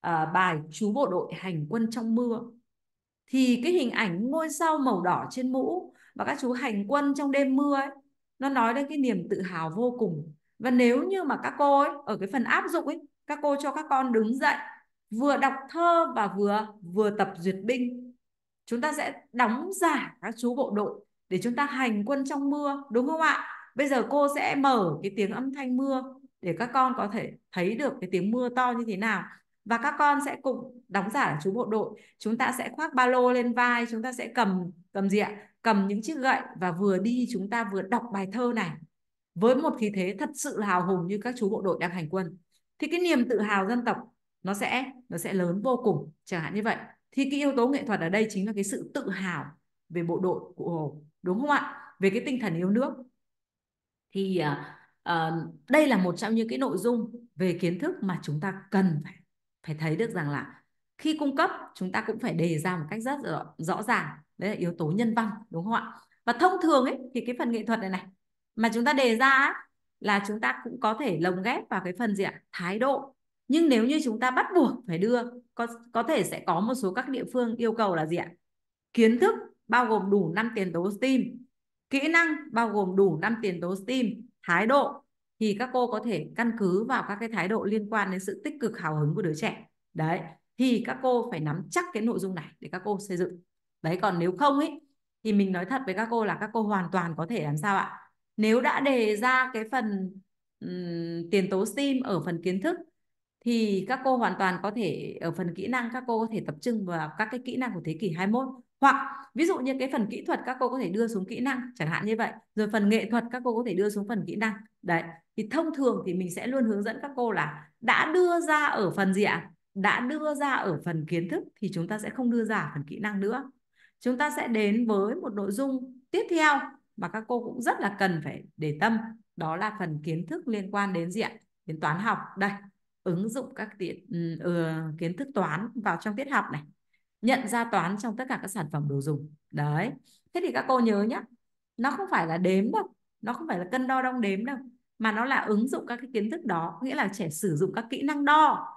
uh, bài chú bộ đội hành quân trong mưa thì cái hình ảnh ngôi sao màu đỏ trên mũ và các chú hành quân trong đêm mưa ấy, nó nói đến cái niềm tự hào vô cùng và nếu như mà các cô ấy ở cái phần áp dụng ấy các cô cho các con đứng dậy vừa đọc thơ và vừa vừa tập duyệt binh chúng ta sẽ đóng giả các chú bộ đội để chúng ta hành quân trong mưa đúng không ạ bây giờ cô sẽ mở cái tiếng âm thanh mưa để các con có thể thấy được cái tiếng mưa to như thế nào và các con sẽ cùng đóng giả là chú bộ đội chúng ta sẽ khoác ba lô lên vai chúng ta sẽ cầm cầm gì ạ cầm những chiếc gậy và vừa đi chúng ta vừa đọc bài thơ này với một khí thế thật sự là hào hùng như các chú bộ đội đang hành quân thì cái niềm tự hào dân tộc nó sẽ nó sẽ lớn vô cùng chẳng hạn như vậy thì cái yếu tố nghệ thuật ở đây chính là cái sự tự hào về bộ đội của hồ đúng không ạ về cái tinh thần yêu nước thì uh, đây là một trong những cái nội dung về kiến thức mà chúng ta cần phải phải thấy được rằng là khi cung cấp chúng ta cũng phải đề ra một cách rất rõ, rõ ràng đấy là yếu tố nhân văn đúng không ạ và thông thường ấy thì cái phần nghệ thuật này này mà chúng ta đề ra ấy, là chúng ta cũng có thể lồng ghép vào cái phần gì ạ thái độ nhưng nếu như chúng ta bắt buộc phải đưa có có thể sẽ có một số các địa phương yêu cầu là gì ạ kiến thức bao gồm đủ 5 tiền tố STEAM kỹ năng bao gồm đủ 5 tiền tố STEAM thái độ thì các cô có thể căn cứ vào các cái thái độ liên quan đến sự tích cực hào hứng của đứa trẻ đấy thì các cô phải nắm chắc cái nội dung này để các cô xây dựng đấy còn nếu không ấy thì mình nói thật với các cô là các cô hoàn toàn có thể làm sao ạ nếu đã đề ra cái phần um, tiền tố STEAM ở phần kiến thức thì các cô hoàn toàn có thể ở phần kỹ năng các cô có thể tập trung vào các cái kỹ năng của thế kỷ 21 hoặc ví dụ như cái phần kỹ thuật các cô có thể đưa xuống kỹ năng chẳng hạn như vậy rồi phần nghệ thuật các cô có thể đưa xuống phần kỹ năng đấy thì thông thường thì mình sẽ luôn hướng dẫn các cô là đã đưa ra ở phần gì ạ đã đưa ra ở phần kiến thức thì chúng ta sẽ không đưa ra phần kỹ năng nữa chúng ta sẽ đến với một nội dung tiếp theo mà các cô cũng rất là cần phải để tâm đó là phần kiến thức liên quan đến diện đến toán học đây ứng dụng các tiện ừ, ừ, kiến thức toán vào trong tiết học này nhận ra toán trong tất cả các sản phẩm đồ dùng đấy thế thì các cô nhớ nhé nó không phải là đếm đâu nó không phải là cân đo đong đếm đâu mà nó là ứng dụng các cái kiến thức đó nghĩa là trẻ sử dụng các kỹ năng đo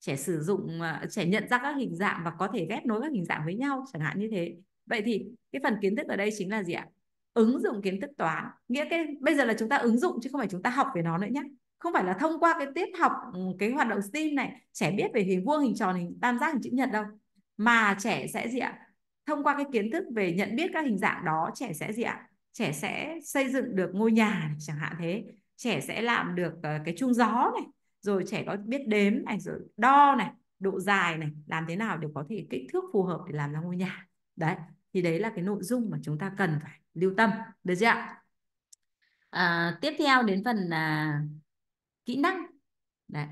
trẻ sử dụng à, trẻ nhận ra các hình dạng và có thể ghép nối các hình dạng với nhau chẳng hạn như thế vậy thì cái phần kiến thức ở đây chính là gì ạ ứng dụng kiến thức toán nghĩa cái bây giờ là chúng ta ứng dụng chứ không phải chúng ta học về nó nữa nhé không phải là thông qua cái tiết học ừ, cái hoạt động STEAM này trẻ biết về hình vuông hình tròn hình tam giác hình chữ nhật đâu mà trẻ sẽ gì ạ thông qua cái kiến thức về nhận biết các hình dạng đó trẻ sẽ gì ạ trẻ sẽ xây dựng được ngôi nhà chẳng hạn thế trẻ sẽ làm được ờ, cái chuông gió này rồi trẻ có biết đếm này rồi đo này độ dài này làm thế nào để có thể kích thước phù hợp để làm ra ngôi nhà đấy thì đấy là cái nội dung mà chúng ta cần phải lưu tâm được chưa ạ à, tiếp theo đến phần là kỹ năng đấy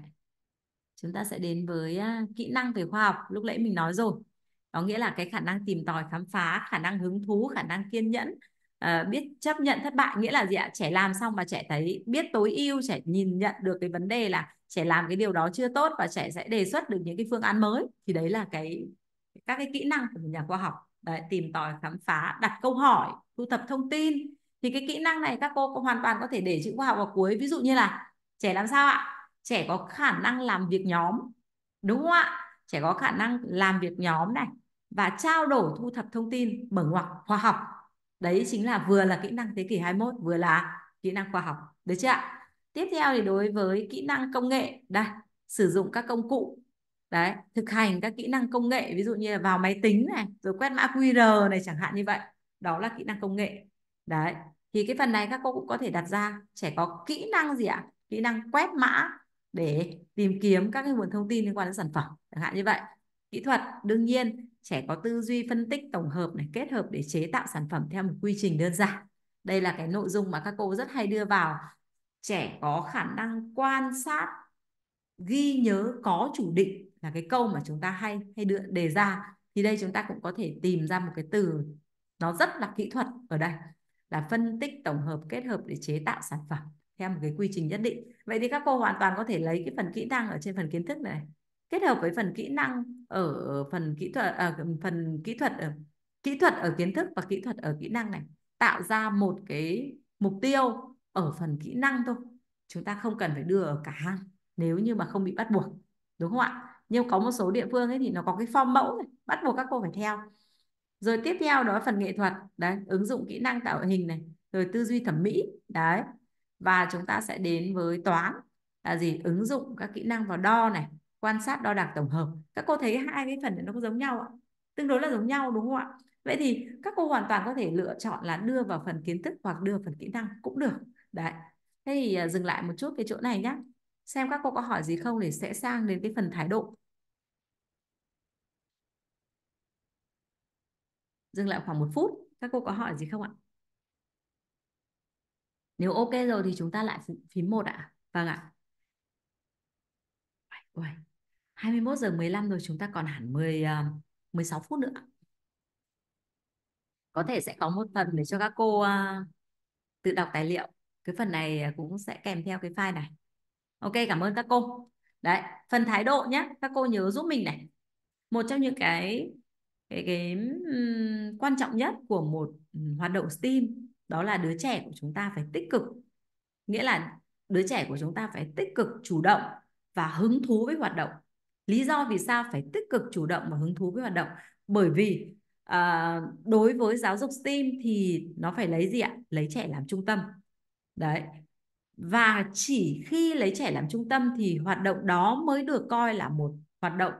chúng ta sẽ đến với à, kỹ năng về khoa học lúc nãy mình nói rồi đó nghĩa là cái khả năng tìm tòi khám phá khả năng hứng thú khả năng kiên nhẫn à, biết chấp nhận thất bại nghĩa là gì ạ trẻ làm xong mà trẻ thấy biết tối ưu trẻ nhìn nhận được cái vấn đề là trẻ làm cái điều đó chưa tốt và trẻ sẽ đề xuất được những cái phương án mới thì đấy là cái các cái kỹ năng của nhà khoa học đấy, tìm tòi khám phá đặt câu hỏi thu thập thông tin thì cái kỹ năng này các cô hoàn toàn có thể để chữ khoa học vào cuối ví dụ như là trẻ làm sao ạ trẻ có khả năng làm việc nhóm đúng không ạ trẻ có khả năng làm việc nhóm này và trao đổi thu thập thông tin mở ngoặc khoa học đấy chính là vừa là kỹ năng thế kỷ 21 vừa là kỹ năng khoa học được chưa ạ tiếp theo thì đối với kỹ năng công nghệ đây sử dụng các công cụ đấy thực hành các kỹ năng công nghệ ví dụ như là vào máy tính này rồi quét mã QR này chẳng hạn như vậy đó là kỹ năng công nghệ đấy thì cái phần này các cô cũng có thể đặt ra trẻ có kỹ năng gì ạ kỹ năng quét mã để tìm kiếm các cái nguồn thông tin liên quan đến sản phẩm chẳng hạn như vậy kỹ thuật đương nhiên trẻ có tư duy phân tích tổng hợp này kết hợp để chế tạo sản phẩm theo một quy trình đơn giản đây là cái nội dung mà các cô rất hay đưa vào trẻ có khả năng quan sát ghi nhớ có chủ định là cái câu mà chúng ta hay hay đưa đề ra thì đây chúng ta cũng có thể tìm ra một cái từ nó rất là kỹ thuật ở đây là phân tích tổng hợp kết hợp để chế tạo sản phẩm theo một cái quy trình nhất định vậy thì các cô hoàn toàn có thể lấy cái phần kỹ năng ở trên phần kiến thức này kết hợp với phần kỹ năng ở phần kỹ thuật ở à, phần kỹ thuật ở ờ, kỹ thuật ở kiến thức và kỹ thuật ở kỹ năng này tạo ra một cái mục tiêu ở phần kỹ năng thôi chúng ta không cần phải đưa ở cả hai nếu như mà không bị bắt buộc đúng không ạ nhưng có một số địa phương ấy thì nó có cái form mẫu này, bắt buộc các cô phải theo rồi tiếp theo đó phần nghệ thuật đấy ứng dụng kỹ năng tạo hình này rồi tư duy thẩm mỹ đấy và chúng ta sẽ đến với toán là gì ứng dụng các kỹ năng vào đo này quan sát đo đạc tổng hợp các cô thấy hai cái phần này nó có giống nhau ạ tương đối là giống nhau đúng không ạ vậy thì các cô hoàn toàn có thể lựa chọn là đưa vào phần kiến thức hoặc đưa phần kỹ năng cũng được đấy thế thì à, dừng lại một chút cái chỗ này nhé xem các cô có hỏi gì không để sẽ sang đến cái phần thái độ dừng lại khoảng một phút các cô có hỏi gì không ạ nếu ok rồi thì chúng ta lại phím một ạ vâng ạ Uầy. 21 giờ 15 rồi chúng ta còn hẳn 10 uh, 16 phút nữa. Có thể sẽ có một phần để cho các cô ờ, tự đọc tài liệu. Cái phần này ờ, cũng sẽ kèm theo cái file này. Ok, cảm ơn các cô. Đấy, phần thái độ nhé, các cô nhớ giúp mình này. Một trong những cái cái cái um, quan trọng nhất của một hoạt động STEAM đó là đứa trẻ của chúng ta phải tích cực. Nghĩa là đứa trẻ của chúng ta phải tích cực, chủ động và hứng thú với hoạt động lý do vì sao phải tích cực chủ động và hứng thú với hoạt động bởi vì à, đối với giáo dục STEAM thì nó phải lấy gì ạ lấy trẻ làm trung tâm đấy và chỉ khi lấy trẻ làm trung tâm thì hoạt động đó mới được coi là một hoạt động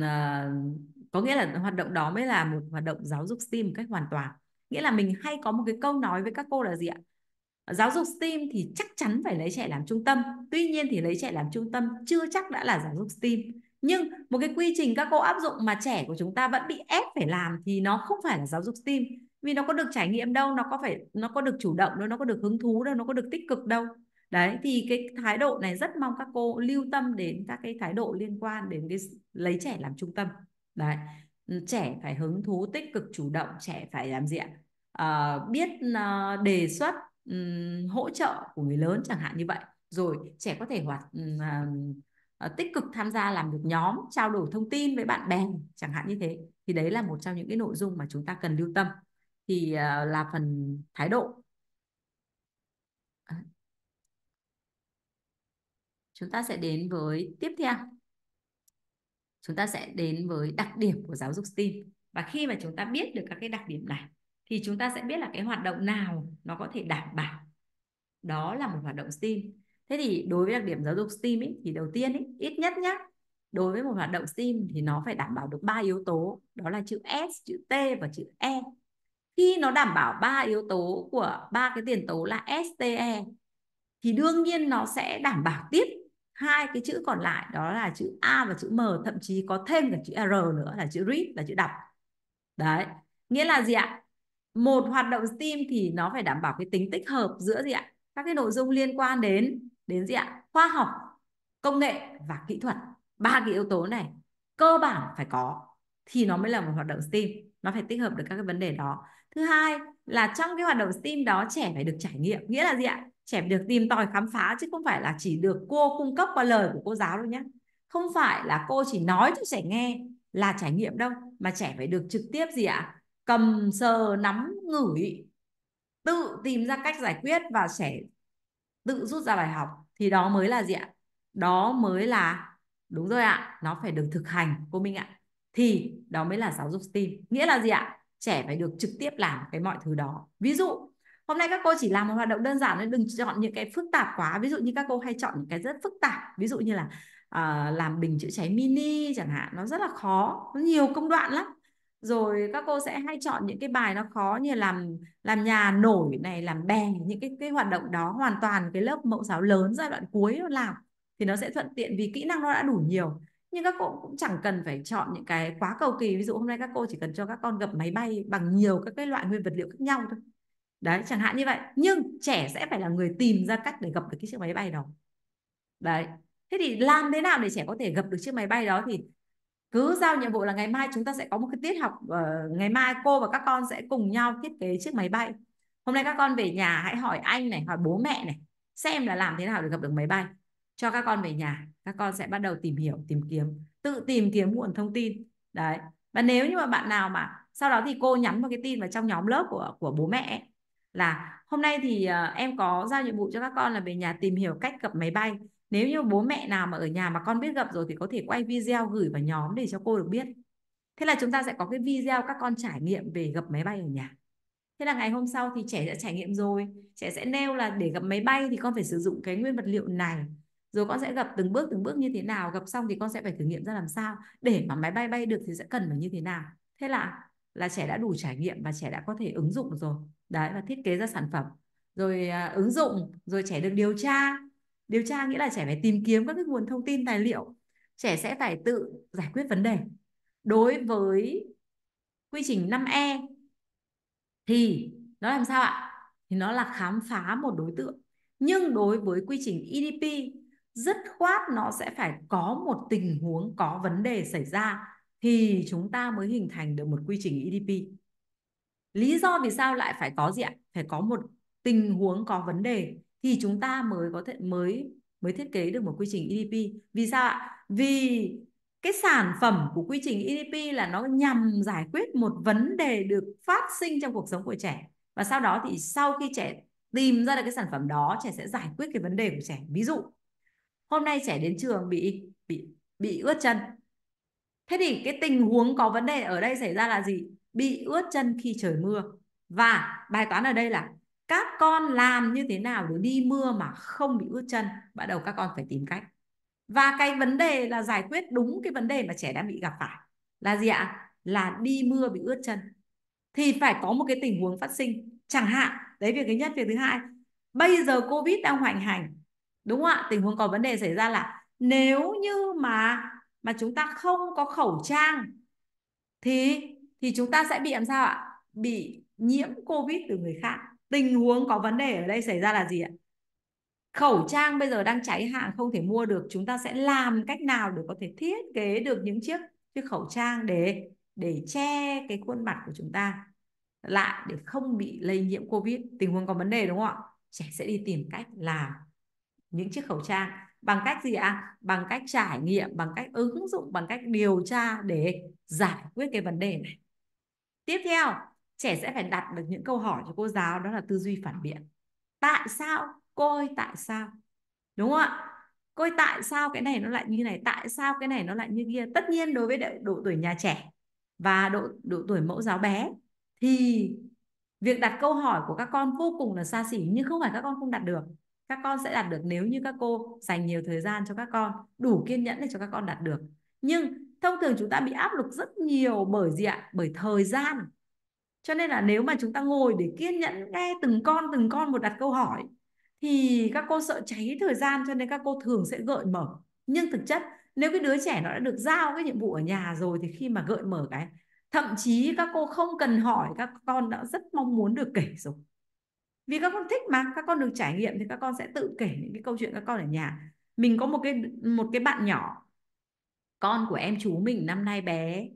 à, có nghĩa là hoạt động đó mới là một hoạt động giáo dục STEAM một cách hoàn toàn nghĩa là mình hay có một cái câu nói với các cô là gì ạ Ờ, giáo dục STEAM thì chắc chắn phải lấy trẻ làm trung tâm tuy nhiên thì lấy trẻ làm trung tâm chưa chắc đã là giáo dục STEAM nhưng một cái quy trình các cô áp dụng mà trẻ của chúng ta vẫn bị ép phải làm thì nó không phải là giáo dục STEAM vì nó có được trải nghiệm đâu nó có phải nó có được chủ động đâu nó có được hứng thú đâu nó có được tích cực đâu đấy thì cái thái độ này rất mong các cô lưu tâm đến các cái thái độ liên quan đến cái lấy trẻ làm trung tâm đấy ừ, trẻ phải hứng thú tích cực chủ động trẻ phải làm gì ạ à, biết uh, đề xuất um, hỗ trợ của người lớn chẳng hạn như vậy rồi trẻ có thể hoạt um, tích cực tham gia làm được nhóm trao đổi thông tin với bạn bè chẳng hạn như thế thì đấy là một trong những cái nội dung mà chúng ta cần lưu tâm thì uh, là phần thái độ chúng ta sẽ đến với tiếp theo chúng ta sẽ đến với đặc điểm của giáo dục STEAM và khi mà chúng ta biết được các cái đặc điểm này thì chúng ta sẽ biết là cái hoạt động nào nó có thể đảm bảo đó là một hoạt động STEAM. Thế thì đối với đặc điểm giáo dục STEAM ý, thì đầu tiên ý, ít nhất nhá, đối với một hoạt động STEAM thì nó phải đảm bảo được ba yếu tố, đó là chữ S, chữ T và chữ E. Khi nó đảm bảo ba yếu tố của ba cái tiền tố là STE thì đương nhiên nó sẽ đảm bảo tiếp hai cái chữ còn lại đó là chữ A và chữ M, thậm chí có thêm cả chữ R nữa là chữ read là chữ đọc. Đấy, nghĩa là gì ạ? một hoạt động STEAM thì nó phải đảm bảo cái tính tích hợp giữa gì ạ các cái nội dung liên quan đến đến gì ạ khoa học công nghệ và kỹ thuật ba cái yếu tố này cơ bản phải có thì nó mới là một hoạt động STEAM nó phải tích hợp được các cái vấn đề đó thứ hai là trong cái hoạt động STEAM đó trẻ phải được trải nghiệm nghĩa là gì ạ trẻ phải được tìm tòi khám phá chứ không phải là chỉ được cô cung cấp qua lời của cô giáo đâu nhé không phải là cô chỉ nói cho trẻ nghe là trải nghiệm đâu mà trẻ phải được trực tiếp gì ạ cầm sờ nắm ngửi tự tìm ra cách giải quyết và sẽ tự rút ra bài học thì đó mới là gì ạ đó mới là đúng rồi ạ nó phải được thực hành cô minh ạ thì đó mới là giáo dục STEAM nghĩa là gì ạ trẻ phải được trực tiếp làm cái mọi thứ đó ví dụ hôm nay các cô chỉ làm một hoạt động đơn giản nên đừng chọn những cái phức tạp quá ví dụ như các cô hay chọn những cái rất phức tạp ví dụ như là uh, làm bình chữa cháy mini chẳng hạn nó rất là khó nó nhiều công đoạn lắm rồi các cô sẽ hay chọn những cái bài nó khó như làm làm nhà nổi này làm bè những cái cái hoạt động đó hoàn toàn cái lớp mẫu giáo lớn giai đoạn cuối nó làm thì nó sẽ thuận tiện vì kỹ năng nó đã đủ nhiều nhưng các cô cũng chẳng cần phải chọn những cái quá cầu kỳ ví dụ hôm nay các cô chỉ cần cho các con gặp máy bay bằng nhiều các cái loại nguyên vật liệu khác nhau thôi đấy chẳng hạn như vậy nhưng trẻ sẽ phải là người tìm ra cách để gặp được cái chiếc máy bay đó đấy thế thì làm thế nào để trẻ có thể gặp được chiếc máy bay đó thì cứ giao nhiệm vụ là ngày mai chúng ta sẽ có một cái tiết học uh, ngày mai cô và các con sẽ cùng nhau thiết kế chiếc máy bay hôm nay các con về nhà hãy hỏi anh này hỏi bố mẹ này xem là làm thế nào để gặp được máy bay cho các con về nhà các con sẽ bắt đầu tìm hiểu tìm kiếm tự tìm kiếm nguồn thông tin đấy và nếu như mà bạn nào mà sau đó thì cô nhắn một cái tin vào trong nhóm lớp của của bố mẹ ấy, là hôm nay thì uh, em có giao nhiệm vụ cho các con là về nhà tìm hiểu cách gặp máy bay nếu như bố mẹ nào mà ở nhà mà con biết gặp rồi thì có thể quay video gửi vào nhóm để cho cô được biết thế là chúng ta sẽ có cái video các con trải nghiệm về gặp máy bay ở nhà thế là ngày hôm sau thì trẻ đã trải nghiệm rồi trẻ sẽ nêu là để gặp máy bay thì con phải sử dụng cái nguyên vật liệu này rồi con sẽ gặp từng bước từng bước như thế nào gặp xong thì con sẽ phải thử nghiệm ra làm sao để mà máy bay bay được thì sẽ cần phải như thế nào thế là là trẻ đã đủ trải nghiệm và trẻ đã có thể ứng dụng rồi đấy và thiết kế ra sản phẩm rồi à, ứng dụng rồi trẻ được điều tra điều tra nghĩa là trẻ phải tìm kiếm các cái nguồn thông tin tài liệu trẻ sẽ phải tự giải quyết vấn đề đối với quy trình 5E thì nó làm sao ạ thì nó là khám phá một đối tượng nhưng đối với quy trình EDP rất khoát nó sẽ phải có một tình huống có vấn đề xảy ra thì chúng ta mới hình thành được một quy trình EDP. Lý do vì sao lại phải có gì ạ? Phải có một tình huống có vấn đề thì chúng ta mới có thể mới mới thiết kế được một quy trình EDP. Vì sao ạ? Vì cái sản phẩm của quy trình EDP là nó nhằm giải quyết một vấn đề được phát sinh trong cuộc sống của trẻ. Và sau đó thì sau khi trẻ tìm ra được cái sản phẩm đó, trẻ sẽ giải quyết cái vấn đề của trẻ. Ví dụ, hôm nay trẻ đến trường bị bị bị ướt chân. Thế thì cái tình huống có vấn đề ở đây xảy ra là gì? Bị ướt chân khi trời mưa. Và bài toán ở đây là các con làm như thế nào để đi mưa mà không bị ướt chân bắt đầu các con phải tìm cách và cái vấn đề là giải quyết đúng cái vấn đề mà trẻ đang bị gặp phải là gì ạ là đi mưa bị ướt chân thì phải có một cái tình huống phát sinh chẳng hạn đấy việc thứ nhất việc thứ hai bây giờ covid đang hoành hành đúng không ạ tình huống có vấn đề xảy ra là nếu như mà mà chúng ta không có khẩu trang thì thì chúng ta sẽ bị làm sao ạ bị nhiễm covid từ người khác tình huống có vấn đề ở đây xảy ra là gì ạ khẩu trang bây giờ đang cháy hàng không thể mua được chúng ta sẽ làm cách nào để có thể thiết kế được những chiếc chiếc khẩu trang để để che cái khuôn mặt của chúng ta lại để không bị lây nhiễm covid tình huống có vấn đề đúng không ạ trẻ sẽ đi tìm cách làm những chiếc khẩu trang bằng cách gì ạ bằng cách trải nghiệm bằng cách ứng dụng bằng cách điều tra để giải quyết cái vấn đề này tiếp theo trẻ sẽ phải đặt được những câu hỏi cho cô giáo đó là tư duy phản biện tại sao cô ơi tại sao đúng không ạ cô ơi tại sao cái này nó lại như này tại sao cái này nó lại như kia tất nhiên đối với độ tuổi nhà trẻ và độ độ tuổi mẫu giáo bé thì việc đặt câu hỏi của các con vô cùng là xa xỉ nhưng không phải các con không đặt được các con sẽ đạt được nếu như các cô dành nhiều thời gian cho các con đủ kiên nhẫn để cho các con đạt được nhưng thông thường chúng ta bị áp lực rất nhiều bởi gì ạ bởi thời gian cho nên là nếu mà chúng ta ngồi để kiên nhẫn nghe từng con từng con một đặt câu hỏi thì các cô sợ cháy thời gian cho nên các cô thường sẽ gợi mở nhưng thực chất nếu cái đứa trẻ nó đã được giao cái nhiệm vụ ở nhà rồi thì khi mà gợi mở cái thậm chí các cô không cần hỏi các con đã rất mong muốn được kể rồi vì các con thích mà các con được trải nghiệm thì các con sẽ tự kể những cái câu chuyện các con ở nhà mình có một cái một cái bạn nhỏ con của em chú mình năm nay bé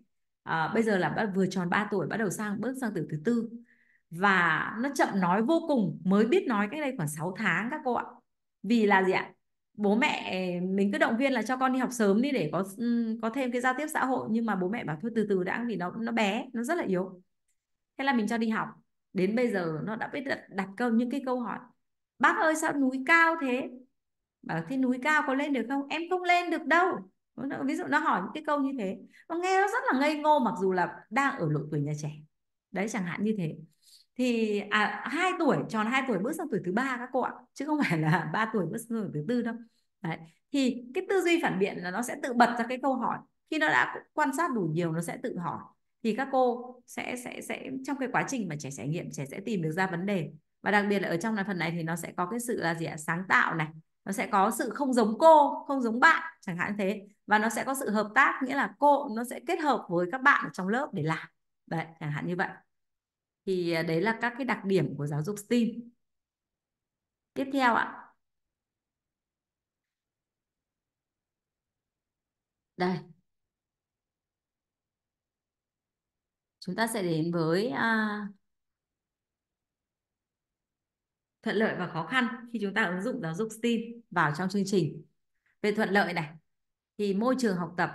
à, bây giờ là vừa tròn 3 tuổi bắt đầu sang bước sang tuổi thứ tư và nó chậm nói vô cùng mới biết nói cách đây khoảng 6 tháng các cô ạ vì là gì ạ bố mẹ mình cứ động viên là cho con đi học sớm đi để có ừ, có thêm cái giao tiếp xã hội nhưng mà bố mẹ bảo thôi từ từ đã vì nó nó bé nó rất là yếu thế là mình cho đi học đến bây giờ nó đã biết đặt, đặt câu những cái câu hỏi bác ơi sao núi cao thế bảo thế núi cao có lên được không em không lên được đâu Vâng, ví dụ nó hỏi những cái câu như thế nó nghe nó rất là ngây ngô mặc dù là đang ở độ tuổi nhà trẻ đấy chẳng hạn như thế thì à, 2 tuổi tròn 2 tuổi bước sang tuổi thứ ba các cô ạ chứ không phải là 3 tuổi bước sang tuổi thứ tư đâu đấy. thì cái tư duy phản biện là nó sẽ tự bật ra cái câu hỏi khi nó đã quan sát đủ nhiều nó sẽ tự hỏi thì các cô sẽ sẽ sẽ trong cái quá trình mà trẻ trải nghiệm trẻ sẽ tìm được ra vấn đề và đặc biệt là ở trong phần này thì nó sẽ có cái sự là gì ạ sáng tạo này nó sẽ có sự không giống cô không giống bạn chẳng hạn thế và nó sẽ có sự hợp tác nghĩa là cô nó sẽ kết hợp với các bạn ở trong lớp để làm đấy chẳng hạn như vậy thì à, đấy là các cái đặc điểm của giáo dục STEAM tiếp theo ạ đây chúng ta sẽ đến với à, thuận lợi và khó khăn khi chúng ta ứng dụng giáo dục STEAM vào trong chương trình về thuận lợi này thì môi trường học tập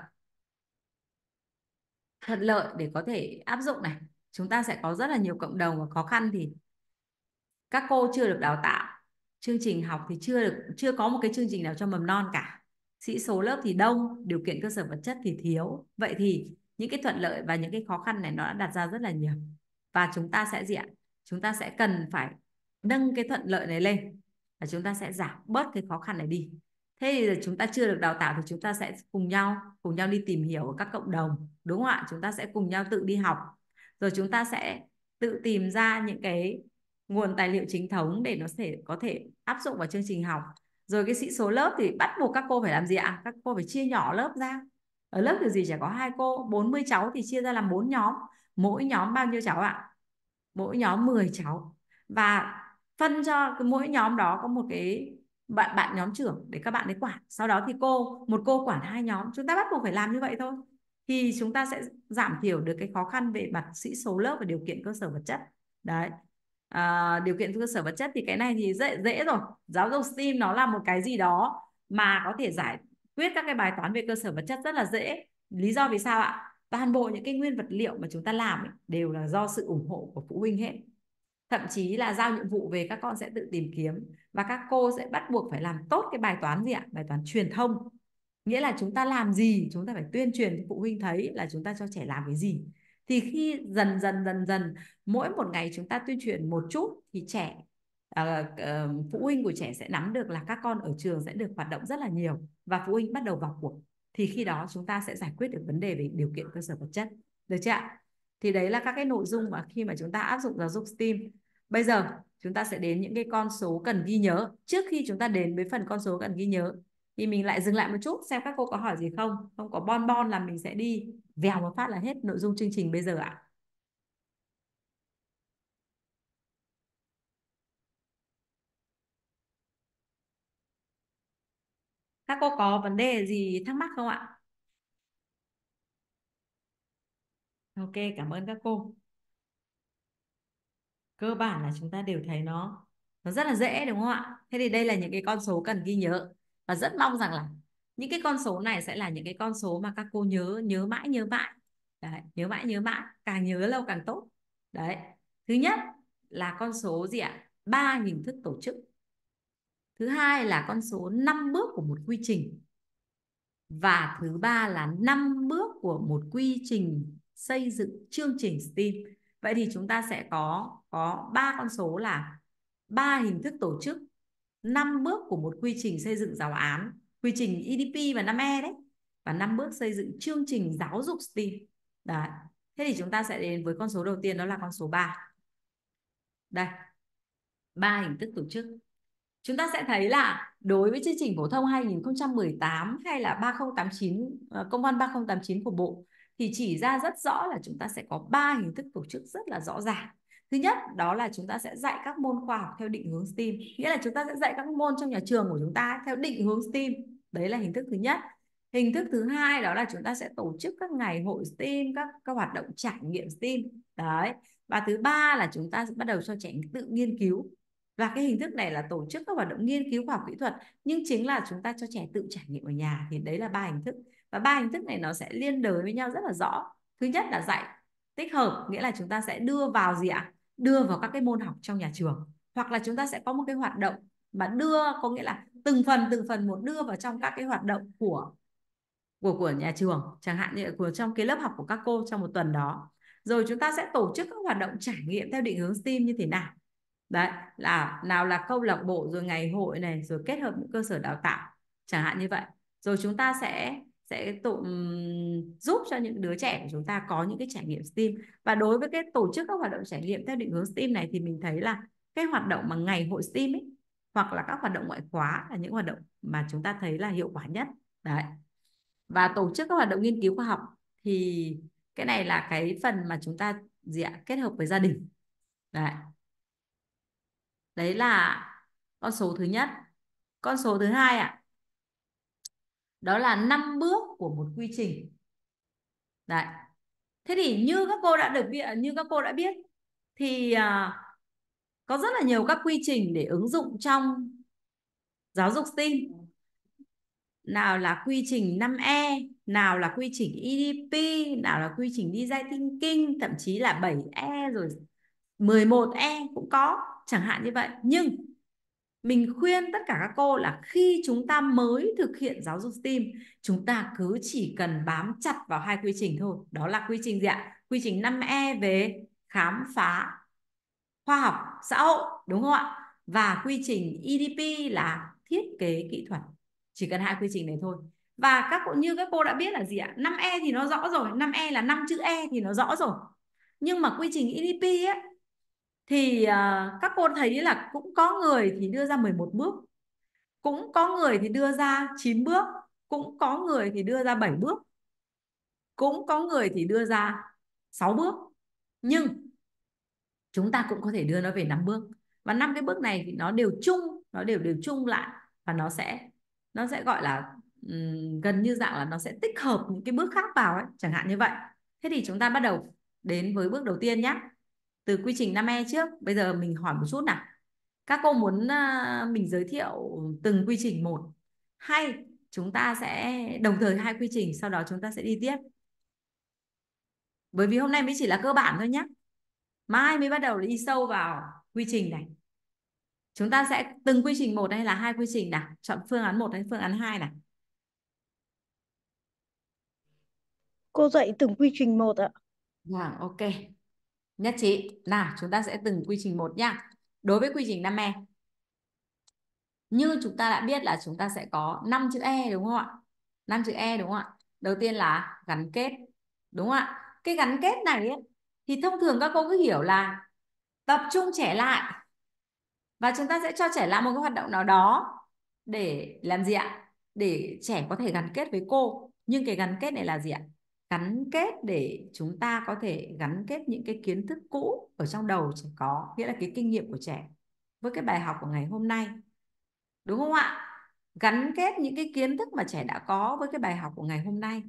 thuận lợi để có thể áp dụng này chúng ta sẽ có rất là nhiều cộng đồng và khó khăn thì các cô chưa được đào tạo chương trình học thì chưa được chưa có một cái chương trình nào cho mầm non cả sĩ số lớp thì đông điều kiện cơ sở vật chất thì thiếu vậy thì những cái thuận lợi và những cái khó khăn này nó đã đặt ra rất là nhiều và chúng ta sẽ diện chúng ta sẽ cần phải nâng cái thuận lợi này lên và chúng ta sẽ giảm bớt cái khó khăn này đi thế thì chúng ta chưa được đào tạo thì chúng ta sẽ cùng nhau cùng nhau đi tìm hiểu ở các cộng đồng đúng không ạ chúng ta sẽ cùng nhau tự đi học rồi chúng ta sẽ tự tìm ra những cái nguồn tài liệu chính thống để nó sẽ có thể áp dụng vào chương trình học rồi cái sĩ số lớp thì bắt buộc các cô phải làm gì ạ các cô phải chia nhỏ lớp ra ở lớp kiểu gì chỉ có hai cô 40 cháu thì chia ra làm bốn nhóm mỗi nhóm bao nhiêu cháu ạ mỗi nhóm 10 cháu và phân cho mỗi nhóm đó có một cái bạn bạn nhóm trưởng để các bạn ấy quản sau đó thì cô một cô quản hai nhóm chúng ta bắt buộc phải làm như vậy thôi thì chúng ta sẽ giảm thiểu được cái khó khăn về mặt sĩ số lớp và điều kiện cơ sở vật chất đấy à, điều kiện cơ sở vật chất thì cái này thì dễ dễ rồi giáo dục STEAM nó là một cái gì đó mà có thể giải quyết các cái bài toán về cơ sở vật chất rất là dễ lý do vì sao ạ toàn bộ những cái nguyên vật liệu mà chúng ta làm ấy, đều là do sự ủng hộ của phụ huynh hết thậm chí là giao nhiệm vụ về các con sẽ tự tìm kiếm và các cô sẽ bắt buộc phải làm tốt cái bài toán gì ạ bài toán truyền thông nghĩa là chúng ta làm gì chúng ta phải tuyên truyền phụ huynh thấy là chúng ta cho trẻ làm cái gì thì khi dần dần dần dần mỗi một ngày chúng ta tuyên truyền một chút thì trẻ uh, uh, phụ huynh của trẻ sẽ nắm được là các con ở trường sẽ được hoạt động rất là nhiều và phụ huynh bắt đầu vào cuộc thì khi đó chúng ta sẽ giải quyết được vấn đề về điều kiện cơ sở vật chất được chưa ạ thì đấy là các cái nội dung mà khi mà chúng ta áp dụng giáo dục STEAM Bây giờ chúng ta sẽ đến những cái con số cần ghi nhớ. Trước khi chúng ta đến với phần con số cần ghi nhớ thì mình lại dừng lại một chút xem các cô có hỏi gì không. Không có bon bon là mình sẽ đi vèo một phát là hết nội dung chương trình bây giờ ạ. À. Các cô có vấn đề gì thắc mắc không ạ? Ok, cảm ơn các cô cơ bản là chúng ta đều thấy nó nó rất là dễ đúng không ạ thế thì đây là những cái con số cần ghi nhớ và rất mong rằng là những cái con số này sẽ là những cái con số mà các cô nhớ nhớ mãi nhớ mãi đấy, nhớ mãi nhớ mãi càng nhớ lâu càng tốt đấy thứ nhất là con số gì ạ ba hình thức tổ chức thứ hai là con số năm bước của một quy trình và thứ ba là năm bước của một quy trình xây dựng chương trình STEAM vậy thì chúng ta sẽ có có ba con số là ba hình thức tổ chức, năm bước của một quy trình xây dựng giáo án, quy trình EDP và 5E đấy và năm bước xây dựng chương trình giáo dục STEAM. Đấy. Thế thì chúng ta sẽ đến với con số đầu tiên đó là con số 3. Đây. ba hình thức tổ chức. Chúng ta sẽ thấy là đối với chương trình phổ thông 2018 hay là 3089 ờ, công văn 3089 của Bộ thì chỉ ra rất rõ là chúng ta sẽ có ba hình thức tổ chức rất là rõ ràng thứ nhất đó là chúng ta sẽ dạy các môn khoa học theo định hướng STEAM nghĩa là chúng ta sẽ dạy các môn trong nhà trường của chúng ta theo định hướng STEAM đấy là hình thức thứ nhất hình thức thứ hai đó là chúng ta sẽ tổ chức các ngày hội STEAM các các hoạt động trải nghiệm STEAM đấy và thứ ba là chúng ta sẽ bắt đầu cho trẻ tự nghiên cứu và cái hình thức này là tổ chức các hoạt động nghiên cứu khoa học kỹ thuật nhưng chính là chúng ta cho trẻ tự trải nghiệm ở nhà thì đấy là ba hình thức và ba hình thức này nó sẽ liên đới với nhau rất là rõ thứ nhất là dạy tích hợp nghĩa là chúng ta sẽ đưa vào gì ạ à? đưa vào các cái môn học trong nhà trường hoặc là chúng ta sẽ có một cái hoạt động mà đưa có nghĩa là từng phần từng phần một đưa vào trong các cái hoạt động của của của nhà trường chẳng hạn như của trong cái lớp học của các cô trong một tuần đó rồi chúng ta sẽ tổ chức các hoạt động trải nghiệm theo định hướng STEAM như thế nào đấy là nào là câu lạc bộ rồi ngày hội này rồi kết hợp những cơ sở đào tạo chẳng hạn như vậy rồi chúng ta sẽ sẽ tổ, giúp cho những đứa trẻ của chúng ta có những cái trải nghiệm STEAM và đối với cái tổ chức các hoạt động trải nghiệm theo định hướng STEAM này thì mình thấy là cái hoạt động mà ngày hội STEAM ấy hoặc là các hoạt động ngoại khóa là những hoạt động mà chúng ta thấy là hiệu quả nhất đấy và tổ chức các hoạt động nghiên cứu khoa học thì cái này là cái phần mà chúng ta gì ạ kết hợp với gia đình đấy đấy là con số thứ nhất con số thứ hai ạ à, đó là năm bước của một quy trình đấy thế thì như các cô đã được biết như các cô đã biết thì à, có rất là nhiều các quy trình để ứng dụng trong giáo dục STEAM nào là quy trình 5E, nào là quy trình EDP, nào là quy trình design thinking, thậm chí là 7E rồi 11E cũng có, chẳng hạn như vậy. Nhưng mình khuyên tất cả các cô là khi chúng ta mới thực hiện giáo dục STEAM chúng ta cứ chỉ cần bám chặt vào hai quy trình thôi đó là quy trình gì ạ quy trình 5E về khám phá khoa học xã hội đúng không ạ và quy trình EDP là thiết kế kỹ thuật chỉ cần hai quy trình này thôi và các cô như các cô đã biết là gì ạ 5E thì nó rõ rồi 5E là 5 chữ E thì nó rõ rồi nhưng mà quy trình EDP ấy, thì à, các cô thấy là cũng có người thì đưa ra 11 bước cũng có người thì đưa ra 9 bước cũng có người thì đưa ra 7 bước cũng có người thì đưa ra 6 bước nhưng chúng ta cũng có thể đưa nó về 5 bước và năm cái bước này thì nó đều chung nó đều đều chung lại và nó sẽ nó sẽ gọi là gần như dạng là nó sẽ tích hợp những cái bước khác vào ấy chẳng hạn như vậy thế thì chúng ta bắt đầu đến với bước đầu tiên nhé từ quy trình năm e trước bây giờ mình hỏi một chút nào các cô muốn ờ, mình giới thiệu từng quy trình một hay chúng ta sẽ đồng thời hai quy trình sau đó chúng ta sẽ đi tiếp bởi vì hôm nay mới chỉ là cơ bản thôi nhé mai mới bắt đầu đi sâu vào quy trình này chúng ta sẽ từng quy trình một hay là hai quy trình nào chọn phương án một hay phương án hai này cô dạy từng quy trình một ạ vâng wow, ok Nhất trí. Nào, chúng ta sẽ từng quy trình một nhá. Đối với quy trình 5 e. Như chúng ta đã biết là chúng ta sẽ có 5 chữ e đúng không ạ? 5 chữ e đúng không ạ? Đầu tiên là gắn kết. Đúng không ạ? Cái gắn kết này ấy, thì thông thường các cô cứ hiểu là tập trung trẻ lại và chúng ta sẽ cho trẻ làm một cái hoạt động nào đó để làm gì ạ? Để trẻ có thể gắn kết với cô. Nhưng cái gắn kết này là gì ạ? gắn kết để chúng ta có thể gắn kết những cái kiến thức cũ ở trong đầu trẻ có nghĩa là cái kinh nghiệm của trẻ với cái bài học của ngày hôm nay đúng không ạ gắn kết những cái kiến thức mà trẻ đã có với cái bài học của ngày hôm nay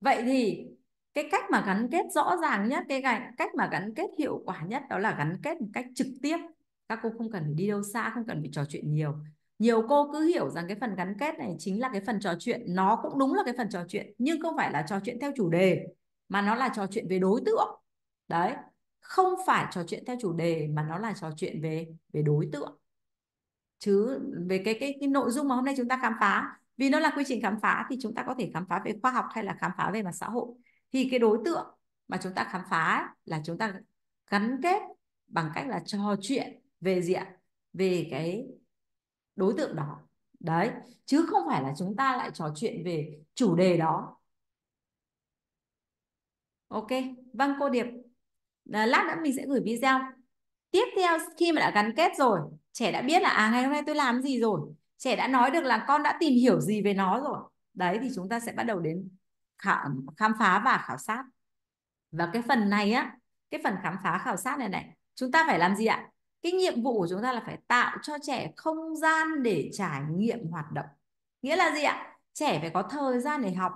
vậy thì cái cách mà gắn kết rõ ràng nhất cái cách mà gắn kết hiệu quả nhất đó là gắn kết một cách trực tiếp các cô không cần phải đi đâu xa không cần phải trò chuyện nhiều nhiều cô cứ hiểu rằng cái phần gắn kết này chính là cái phần trò chuyện nó cũng đúng là cái phần trò chuyện nhưng không phải là trò chuyện theo chủ đề mà nó là trò chuyện về đối tượng đấy không phải trò chuyện theo chủ đề mà nó là trò chuyện về về đối tượng chứ về cái cái, cái nội dung mà hôm nay chúng ta khám phá vì nó là quy trình khám phá thì chúng ta có thể khám phá về khoa học hay là khám phá về mặt xã hội thì cái đối tượng mà chúng ta khám phá là chúng ta gắn kết bằng cách là trò chuyện về diện về cái đối tượng đó đấy chứ không phải là chúng ta lại trò chuyện về chủ đề đó ok vâng cô điệp lát nữa mình sẽ gửi video tiếp theo khi mà đã gắn kết rồi trẻ đã biết là à ngày hôm nay tôi làm gì rồi trẻ đã nói được là con đã tìm hiểu gì về nó rồi đấy thì chúng ta sẽ bắt đầu đến khám, khám phá và khảo sát và cái phần này á cái phần khám phá khảo sát này này chúng ta phải làm gì ạ cái nhiệm vụ của chúng ta là phải tạo cho trẻ không gian để trải nghiệm hoạt động nghĩa là gì ạ trẻ phải có thời gian để học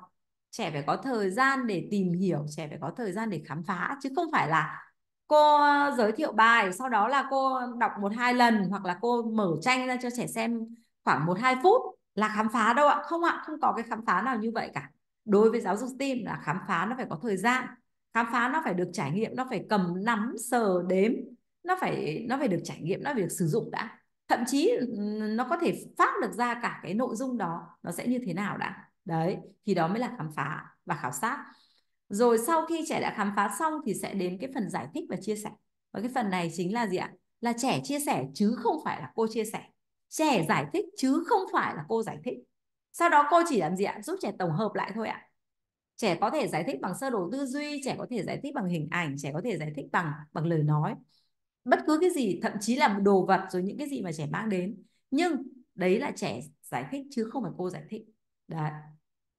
trẻ phải có thời gian để tìm hiểu trẻ phải có thời gian để khám phá chứ không phải là cô giới thiệu bài sau đó là cô đọc một hai lần hoặc là cô mở tranh ra cho trẻ xem khoảng một hai phút là khám phá đâu ạ không ạ không có cái khám phá nào như vậy cả đối với giáo dục STEAM là khám phá nó phải có thời gian khám phá nó phải được trải nghiệm nó phải cầm nắm sờ đếm nó phải nó phải được trải nghiệm nó phải được sử dụng đã thậm chí nó có thể phát được ra cả cái nội dung đó nó sẽ như thế nào đã đấy thì đó mới là khám phá và khảo sát rồi sau khi trẻ đã khám phá xong thì sẽ đến cái phần giải thích và chia sẻ và cái phần này chính là gì ạ là trẻ chia sẻ chứ không phải là cô chia sẻ trẻ giải thích chứ không phải là cô giải thích sau đó cô chỉ làm gì ạ giúp trẻ tổng hợp lại thôi ạ trẻ có thể giải thích bằng sơ đồ tư duy trẻ có thể giải thích bằng hình ảnh trẻ có thể giải thích bằng bằng lời nói bất cứ cái gì thậm chí là đồ vật rồi những cái gì mà trẻ mang đến nhưng đấy là trẻ giải thích chứ không phải cô giải thích đấy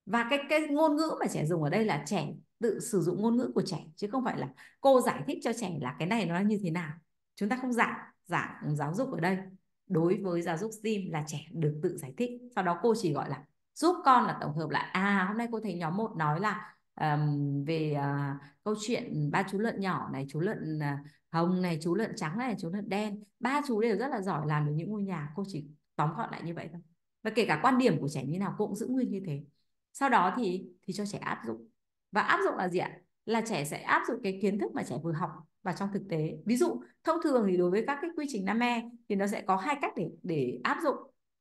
và cái cái ngôn ngữ mà trẻ dùng ở đây là trẻ tự sử dụng ngôn ngữ của trẻ chứ không phải là cô giải thích cho trẻ là cái này nó như thế nào chúng ta không giảng giảng giáo dục ở đây đối với giáo dục sim là trẻ được tự giải thích sau đó cô chỉ gọi là giúp con là tổng hợp lại à hôm nay cô thấy nhóm một nói là um, về uh, câu chuyện ba chú lợn nhỏ này chú lợn uh, hồng này chú lợn trắng này chú lợn đen ba chú đều rất là giỏi làm được những ngôi nhà cô chỉ tóm gọn lại như vậy thôi và kể cả quan điểm của trẻ như nào cũng giữ nguyên như thế sau đó thì thì cho trẻ áp dụng và áp dụng là gì ạ là trẻ sẽ áp dụng cái kiến thức mà trẻ vừa học và trong thực tế ví dụ thông thường thì đối với các cái quy trình nam e thì nó sẽ có hai cách để để áp dụng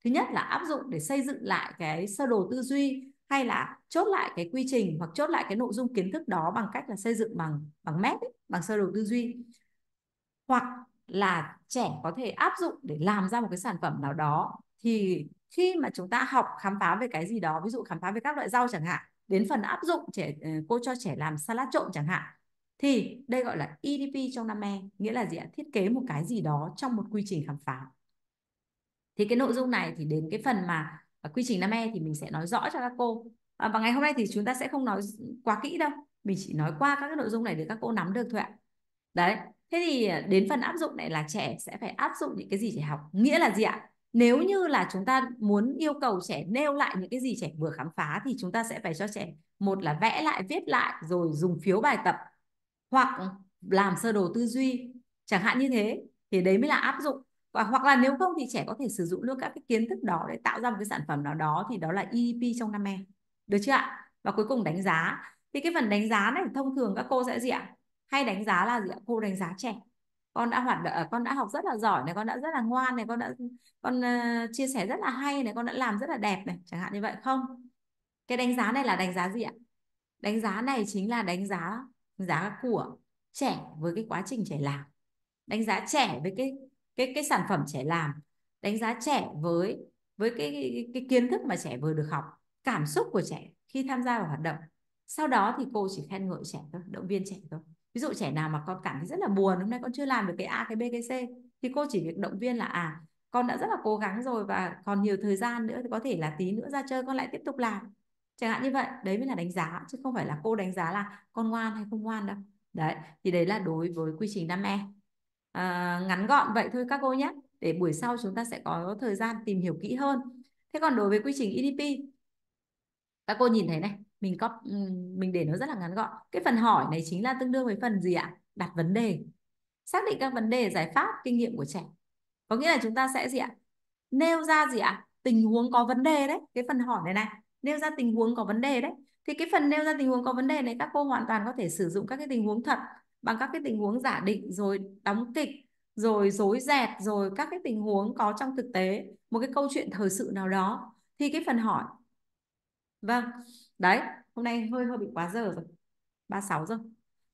thứ nhất là áp dụng để xây dựng lại cái sơ đồ tư duy hay là chốt lại cái quy trình hoặc chốt lại cái nội dung kiến thức đó bằng cách là xây dựng bằng bằng mét bằng sơ đồ tư duy hoặc là trẻ có thể áp dụng để làm ra một cái sản phẩm nào đó thì khi mà chúng ta học khám phá về cái gì đó ví dụ khám phá về các loại rau chẳng hạn đến phần áp dụng trẻ ờ, cô cho trẻ làm salad trộn chẳng hạn thì đây gọi là EDP trong năm e nghĩa là gì ạ thiết kế một cái gì đó trong một quy trình khám phá thì cái nội dung này thì đến cái phần mà à, quy trình năm e thì mình sẽ nói rõ cho các cô à, và ngày hôm nay thì chúng ta sẽ không nói quá kỹ đâu mình chỉ nói qua các cái nội dung này để các cô nắm được thôi ạ đấy thế thì à, đến phần áp dụng này là trẻ sẽ phải áp dụng những cái gì trẻ học nghĩa là gì ạ nếu như là chúng ta muốn yêu cầu trẻ nêu lại những cái gì trẻ vừa khám phá thì chúng ta sẽ phải cho trẻ một là vẽ lại viết lại rồi dùng phiếu bài tập hoặc làm sơ đồ tư duy chẳng hạn như thế thì đấy mới là áp dụng và hoặc là nếu không thì trẻ có thể sử dụng luôn các cái kiến thức đó để tạo ra một cái sản phẩm nào đó thì đó là EDP e trong năm em được chưa ạ và cuối cùng đánh giá thì cái phần đánh giá này thông thường các cô sẽ gì ạ hay đánh giá là gì ạ cô đánh giá trẻ con đã hoạt động ờ, con đã học rất là giỏi này con đã rất là ngoan này con đã con uh, chia sẻ rất là hay này con đã làm rất là đẹp này chẳng hạn như vậy không cái đánh giá này là đánh giá gì ạ đánh giá này chính là đánh giá giá của trẻ với cái quá trình trẻ làm đánh giá trẻ với cái cái cái sản phẩm trẻ làm đánh giá trẻ với với cái, cái cái kiến thức mà trẻ vừa được học cảm xúc của trẻ khi tham gia vào hoạt động sau đó thì cô chỉ khen ngợi trẻ thôi động viên trẻ thôi ví dụ trẻ nào mà con cảm thấy rất là buồn hôm nay con chưa làm được cái a cái b cái c thì cô chỉ việc động viên là à con đã rất là cố gắng rồi và còn nhiều thời gian nữa thì có thể là tí nữa ra chơi con lại tiếp tục làm chẳng hạn như vậy đấy mới là đánh giá chứ không phải là cô đánh giá là con ngoan hay không ngoan đâu đấy thì đấy là đối với quy trình năm e à, ngắn gọn vậy thôi các cô nhé để buổi sau chúng ta sẽ có thời gian tìm hiểu kỹ hơn thế còn đối với quy trình EDP các cô nhìn thấy này mình có mình để nó rất là ngắn gọn cái phần hỏi này chính là tương đương với phần gì ạ đặt vấn đề xác định các vấn đề giải pháp kinh nghiệm của trẻ có nghĩa là chúng ta sẽ gì ạ nêu ra gì ạ tình huống có vấn đề đấy cái phần hỏi này này nêu ra tình huống có vấn đề đấy thì cái phần nêu ra tình huống có vấn đề này các cô hoàn toàn có thể sử dụng các cái tình huống thật bằng các cái tình huống giả định rồi đóng kịch rồi dối dẹt rồi các cái tình huống có trong thực tế một cái câu chuyện thời sự nào đó thì cái phần hỏi vâng đấy hôm nay hơi hơi bị quá giờ rồi 36 giờ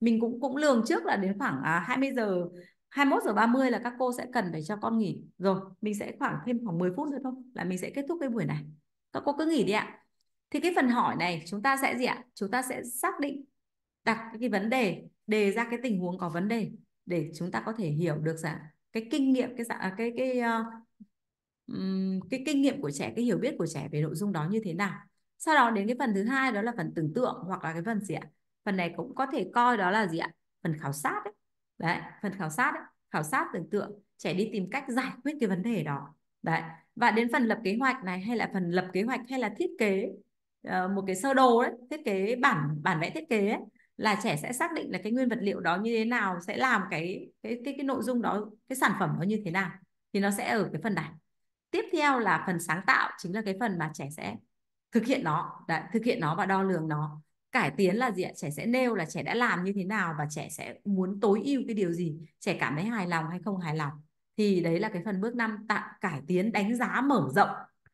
mình cũng cũng lường trước là đến khoảng à, 20 giờ 21 giờ 30 là các cô sẽ cần phải cho con nghỉ rồi mình sẽ khoảng thêm khoảng 10 phút nữa thôi là mình sẽ kết thúc cái buổi này các cô cứ nghỉ đi ạ thì cái phần hỏi này chúng ta sẽ gì ạ chúng ta sẽ xác định đặt cái vấn đề đề ra cái tình huống có vấn đề để chúng ta có thể hiểu được rằng cái kinh nghiệm cái dạng à, cái cái uh, cái kinh nghiệm của trẻ cái hiểu biết của trẻ về nội dung đó như thế nào sau đó đến cái phần thứ hai đó là phần tưởng tượng hoặc là cái phần gì ạ phần này cũng có thể coi đó là gì ạ phần khảo sát ấy. đấy phần khảo sát ấy. khảo sát tưởng tượng trẻ đi tìm cách giải quyết cái vấn đề đó đấy và đến phần lập kế hoạch này hay là phần lập kế hoạch hay là thiết kế ờ, một cái sơ đồ đấy thiết kế bản bản vẽ thiết kế ấy, là trẻ sẽ xác định là cái nguyên vật liệu đó như thế nào sẽ làm cái cái cái cái nội dung đó cái sản phẩm đó như thế nào thì nó sẽ ở cái phần này tiếp theo là phần sáng tạo chính là cái phần mà trẻ sẽ thực hiện nó đã thực hiện nó và đo lường nó cải tiến là gì ạ trẻ sẽ nêu là trẻ đã làm như thế nào và trẻ sẽ muốn tối ưu cái điều gì trẻ cảm thấy hài lòng hay không hài lòng thì đấy là cái phần bước năm tạo cải tiến đánh giá mở rộng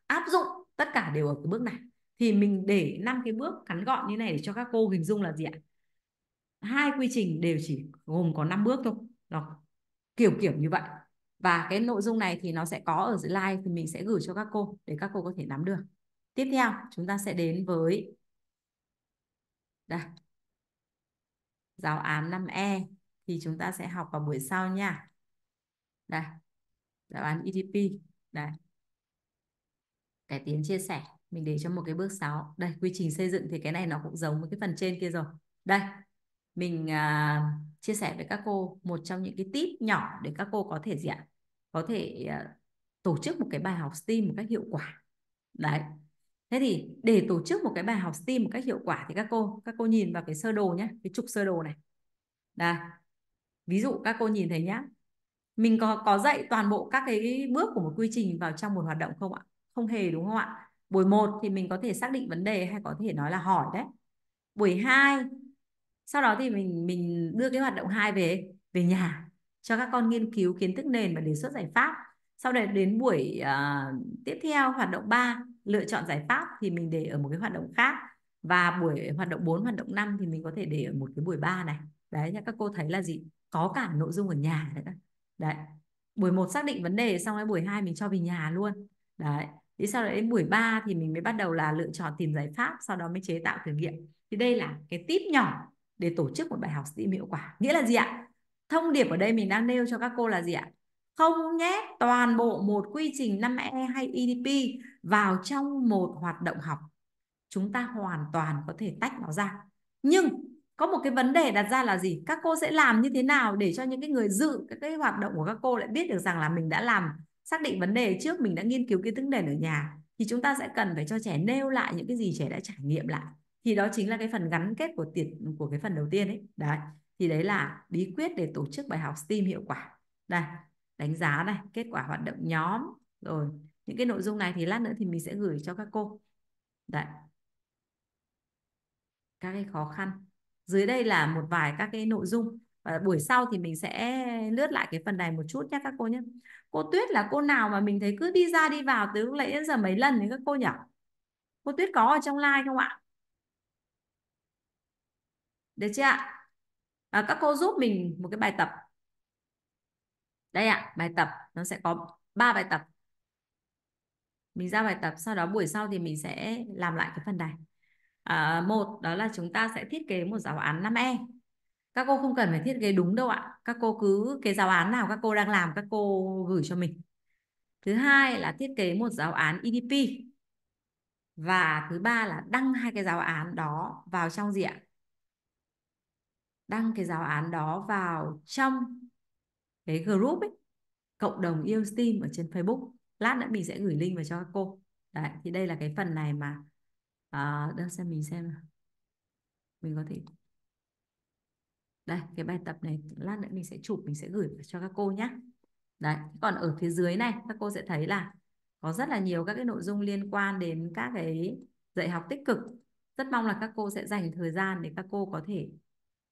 áp dụng tất cả đều ở cái bước này thì mình để năm cái bước ngắn gọn như này để cho các cô hình dung là gì ạ hai quy trình đều chỉ gồm có 5 bước thôi đó kiểu kiểu như vậy và cái nội dung này thì nó sẽ có ở slide thì mình sẽ gửi cho các cô để các cô có thể nắm được Tiếp theo chúng ta sẽ đến với đây. giáo án 5E thì chúng ta sẽ học vào buổi sau nha. Đây. Giáo án EDP. Đây. Cải tiến chia sẻ. Mình để cho một cái bước 6. Đây, quy trình xây dựng thì cái này nó cũng giống với cái phần trên kia rồi. Đây. Mình uh, chia sẻ với các cô một trong những cái tip nhỏ để các cô có thể gì Có thể uh, tổ chức một cái bài học STEAM một cách hiệu quả. Đấy, Thế thì để tổ chức một cái bài học STEAM một cách hiệu quả thì các cô các cô nhìn vào cái sơ đồ nhé, cái trục sơ đồ này. Là ví dụ các cô nhìn thấy nhá. Mình có có dạy toàn bộ các cái bước của một quy trình vào trong một hoạt động không ạ? Không hề đúng không ạ? Buổi 1 thì mình có thể xác định vấn đề hay có thể nói là hỏi đấy. Buổi 2 sau đó thì mình mình đưa cái hoạt động 2 về về nhà cho các con nghiên cứu kiến thức nền và đề xuất giải pháp. Sau đấy đến buổi uh, tiếp theo hoạt động 3 lựa chọn giải pháp thì mình để ở một cái hoạt động khác và buổi hoạt động 4, hoạt động 5 thì mình có thể để ở một cái buổi 3 này đấy nha các cô thấy là gì có cả nội dung ở nhà nữa đấy buổi 1 xác định vấn đề xong rồi buổi 2 mình cho về nhà luôn đấy đi sau đấy đến buổi 3 thì mình mới bắt đầu là lựa chọn tìm giải pháp sau đó mới chế tạo thử nghiệm thì đây là cái tip nhỏ để tổ chức một bài học STEAM hiệu quả nghĩa là gì ạ thông điệp ở đây mình đang nêu cho các cô là gì ạ không nhét toàn bộ một quy trình 5E hay EDP vào trong một hoạt động học. Chúng ta hoàn toàn có thể tách nó ra. Nhưng có một cái vấn đề đặt ra là gì? Các cô sẽ làm như thế nào để cho những cái người dự các cái hoạt động của các cô lại biết được rằng là mình đã làm xác định vấn đề trước, mình đã nghiên cứu kiến thức nền ở nhà thì chúng ta sẽ cần phải cho trẻ nêu lại những cái gì trẻ đã trải nghiệm lại. Thì đó chính là cái phần gắn kết của tiền của cái phần đầu tiên ấy. Đấy. Thì đấy là bí quyết để tổ chức bài học STEAM hiệu quả. Đây, đánh giá này kết quả hoạt động nhóm rồi những cái nội dung này thì lát nữa thì mình sẽ gửi cho các cô đấy các cái khó khăn dưới đây là một vài các cái nội dung và buổi sau thì mình sẽ lướt lại cái phần này một chút nhé các cô nhé cô Tuyết là cô nào mà mình thấy cứ đi ra đi vào từ lúc nãy đến giờ mấy lần đấy các cô nhỉ cô Tuyết có ở trong like không ạ được chưa ạ à, các cô giúp mình một cái bài tập đây ạ bài tập nó sẽ có ba bài tập mình ra bài tập sau đó buổi sau thì mình sẽ làm lại cái phần này à, một đó là chúng ta sẽ thiết kế một giáo án 5 e các cô không cần phải thiết kế đúng đâu ạ các cô cứ cái giáo án nào các cô đang làm các cô gửi cho mình thứ hai là thiết kế một giáo án EDP và thứ ba là đăng hai cái giáo án đó vào trong gì ạ đăng cái giáo án đó vào trong cái group ấy cộng đồng yêu steam ở trên facebook lát nữa mình sẽ gửi link vào cho các cô đấy thì đây là cái phần này mà à, đang xem mình xem mình có thể đây cái bài tập này lát nữa mình sẽ chụp mình sẽ gửi cho các cô nhé đấy còn ở phía dưới này các cô sẽ thấy là có rất là nhiều các cái nội dung liên quan đến các cái dạy học tích cực rất mong là các cô sẽ dành thời gian để các cô có thể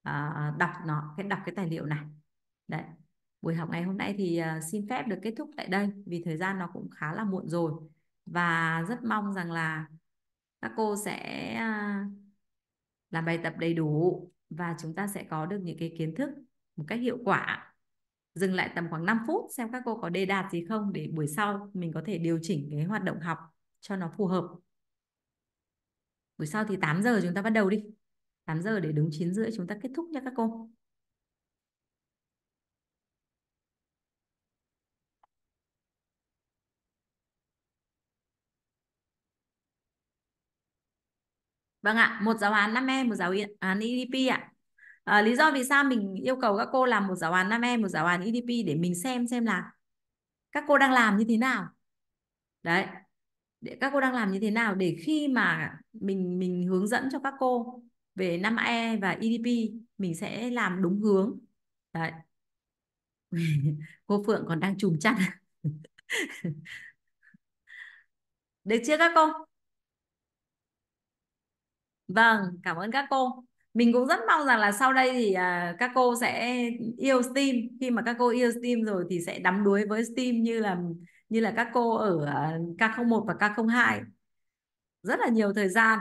à, đọc nó cái đọc cái tài liệu này đấy buổi học ngày hôm nay thì ờ, xin phép được kết thúc tại đây vì thời gian nó cũng khá là muộn rồi và rất mong rằng là các cô sẽ ờ, làm bài tập đầy đủ và chúng ta sẽ có được những cái kiến thức một cách hiệu quả dừng lại tầm khoảng 5 phút xem các cô có đề đạt gì không để buổi sau mình có thể điều chỉnh cái hoạt động học cho nó phù hợp buổi sau thì 8 giờ chúng ta bắt đầu đi 8 giờ để đúng 9 rưỡi chúng ta kết thúc nha các cô Vâng ạ, một giáo án 5 e, một giáo án EDP ạ. À, lý do vì sao mình yêu cầu các cô làm một giáo án 5 e, một giáo án EDP để mình xem xem là các cô đang làm như thế nào. Đấy. Để các cô đang làm như thế nào để khi mà mình mình hướng dẫn cho các cô về 5E và EDP mình sẽ làm đúng hướng. Đấy. [laughs] cô Phượng còn đang trùm chăn. [laughs] Được chưa các cô? Vâng, cảm ơn các cô. Mình cũng rất mong rằng là sau đây thì à, các cô sẽ yêu STEAM. Khi mà các cô yêu STEAM rồi thì sẽ đắm đuối với STEAM như là như là các cô ở à, K01 và K02. Rất là nhiều thời gian.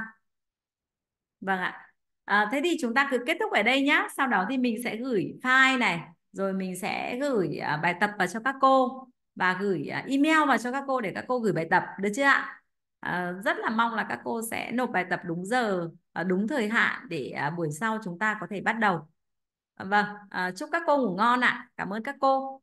Vâng ạ. À, thế thì chúng ta cứ kết thúc ở đây nhé. Sau đó thì mình sẽ gửi file này, rồi mình sẽ gửi à, bài tập vào cho các cô và gửi email vào cho các cô để các cô gửi bài tập được chưa ạ? Ờ, rất là mong là các cô sẽ nộp bài tập đúng giờ đúng thời hạn để à, buổi sau chúng ta có thể bắt đầu vâng ờ, chúc các cô ngủ ngon ạ cảm ơn các cô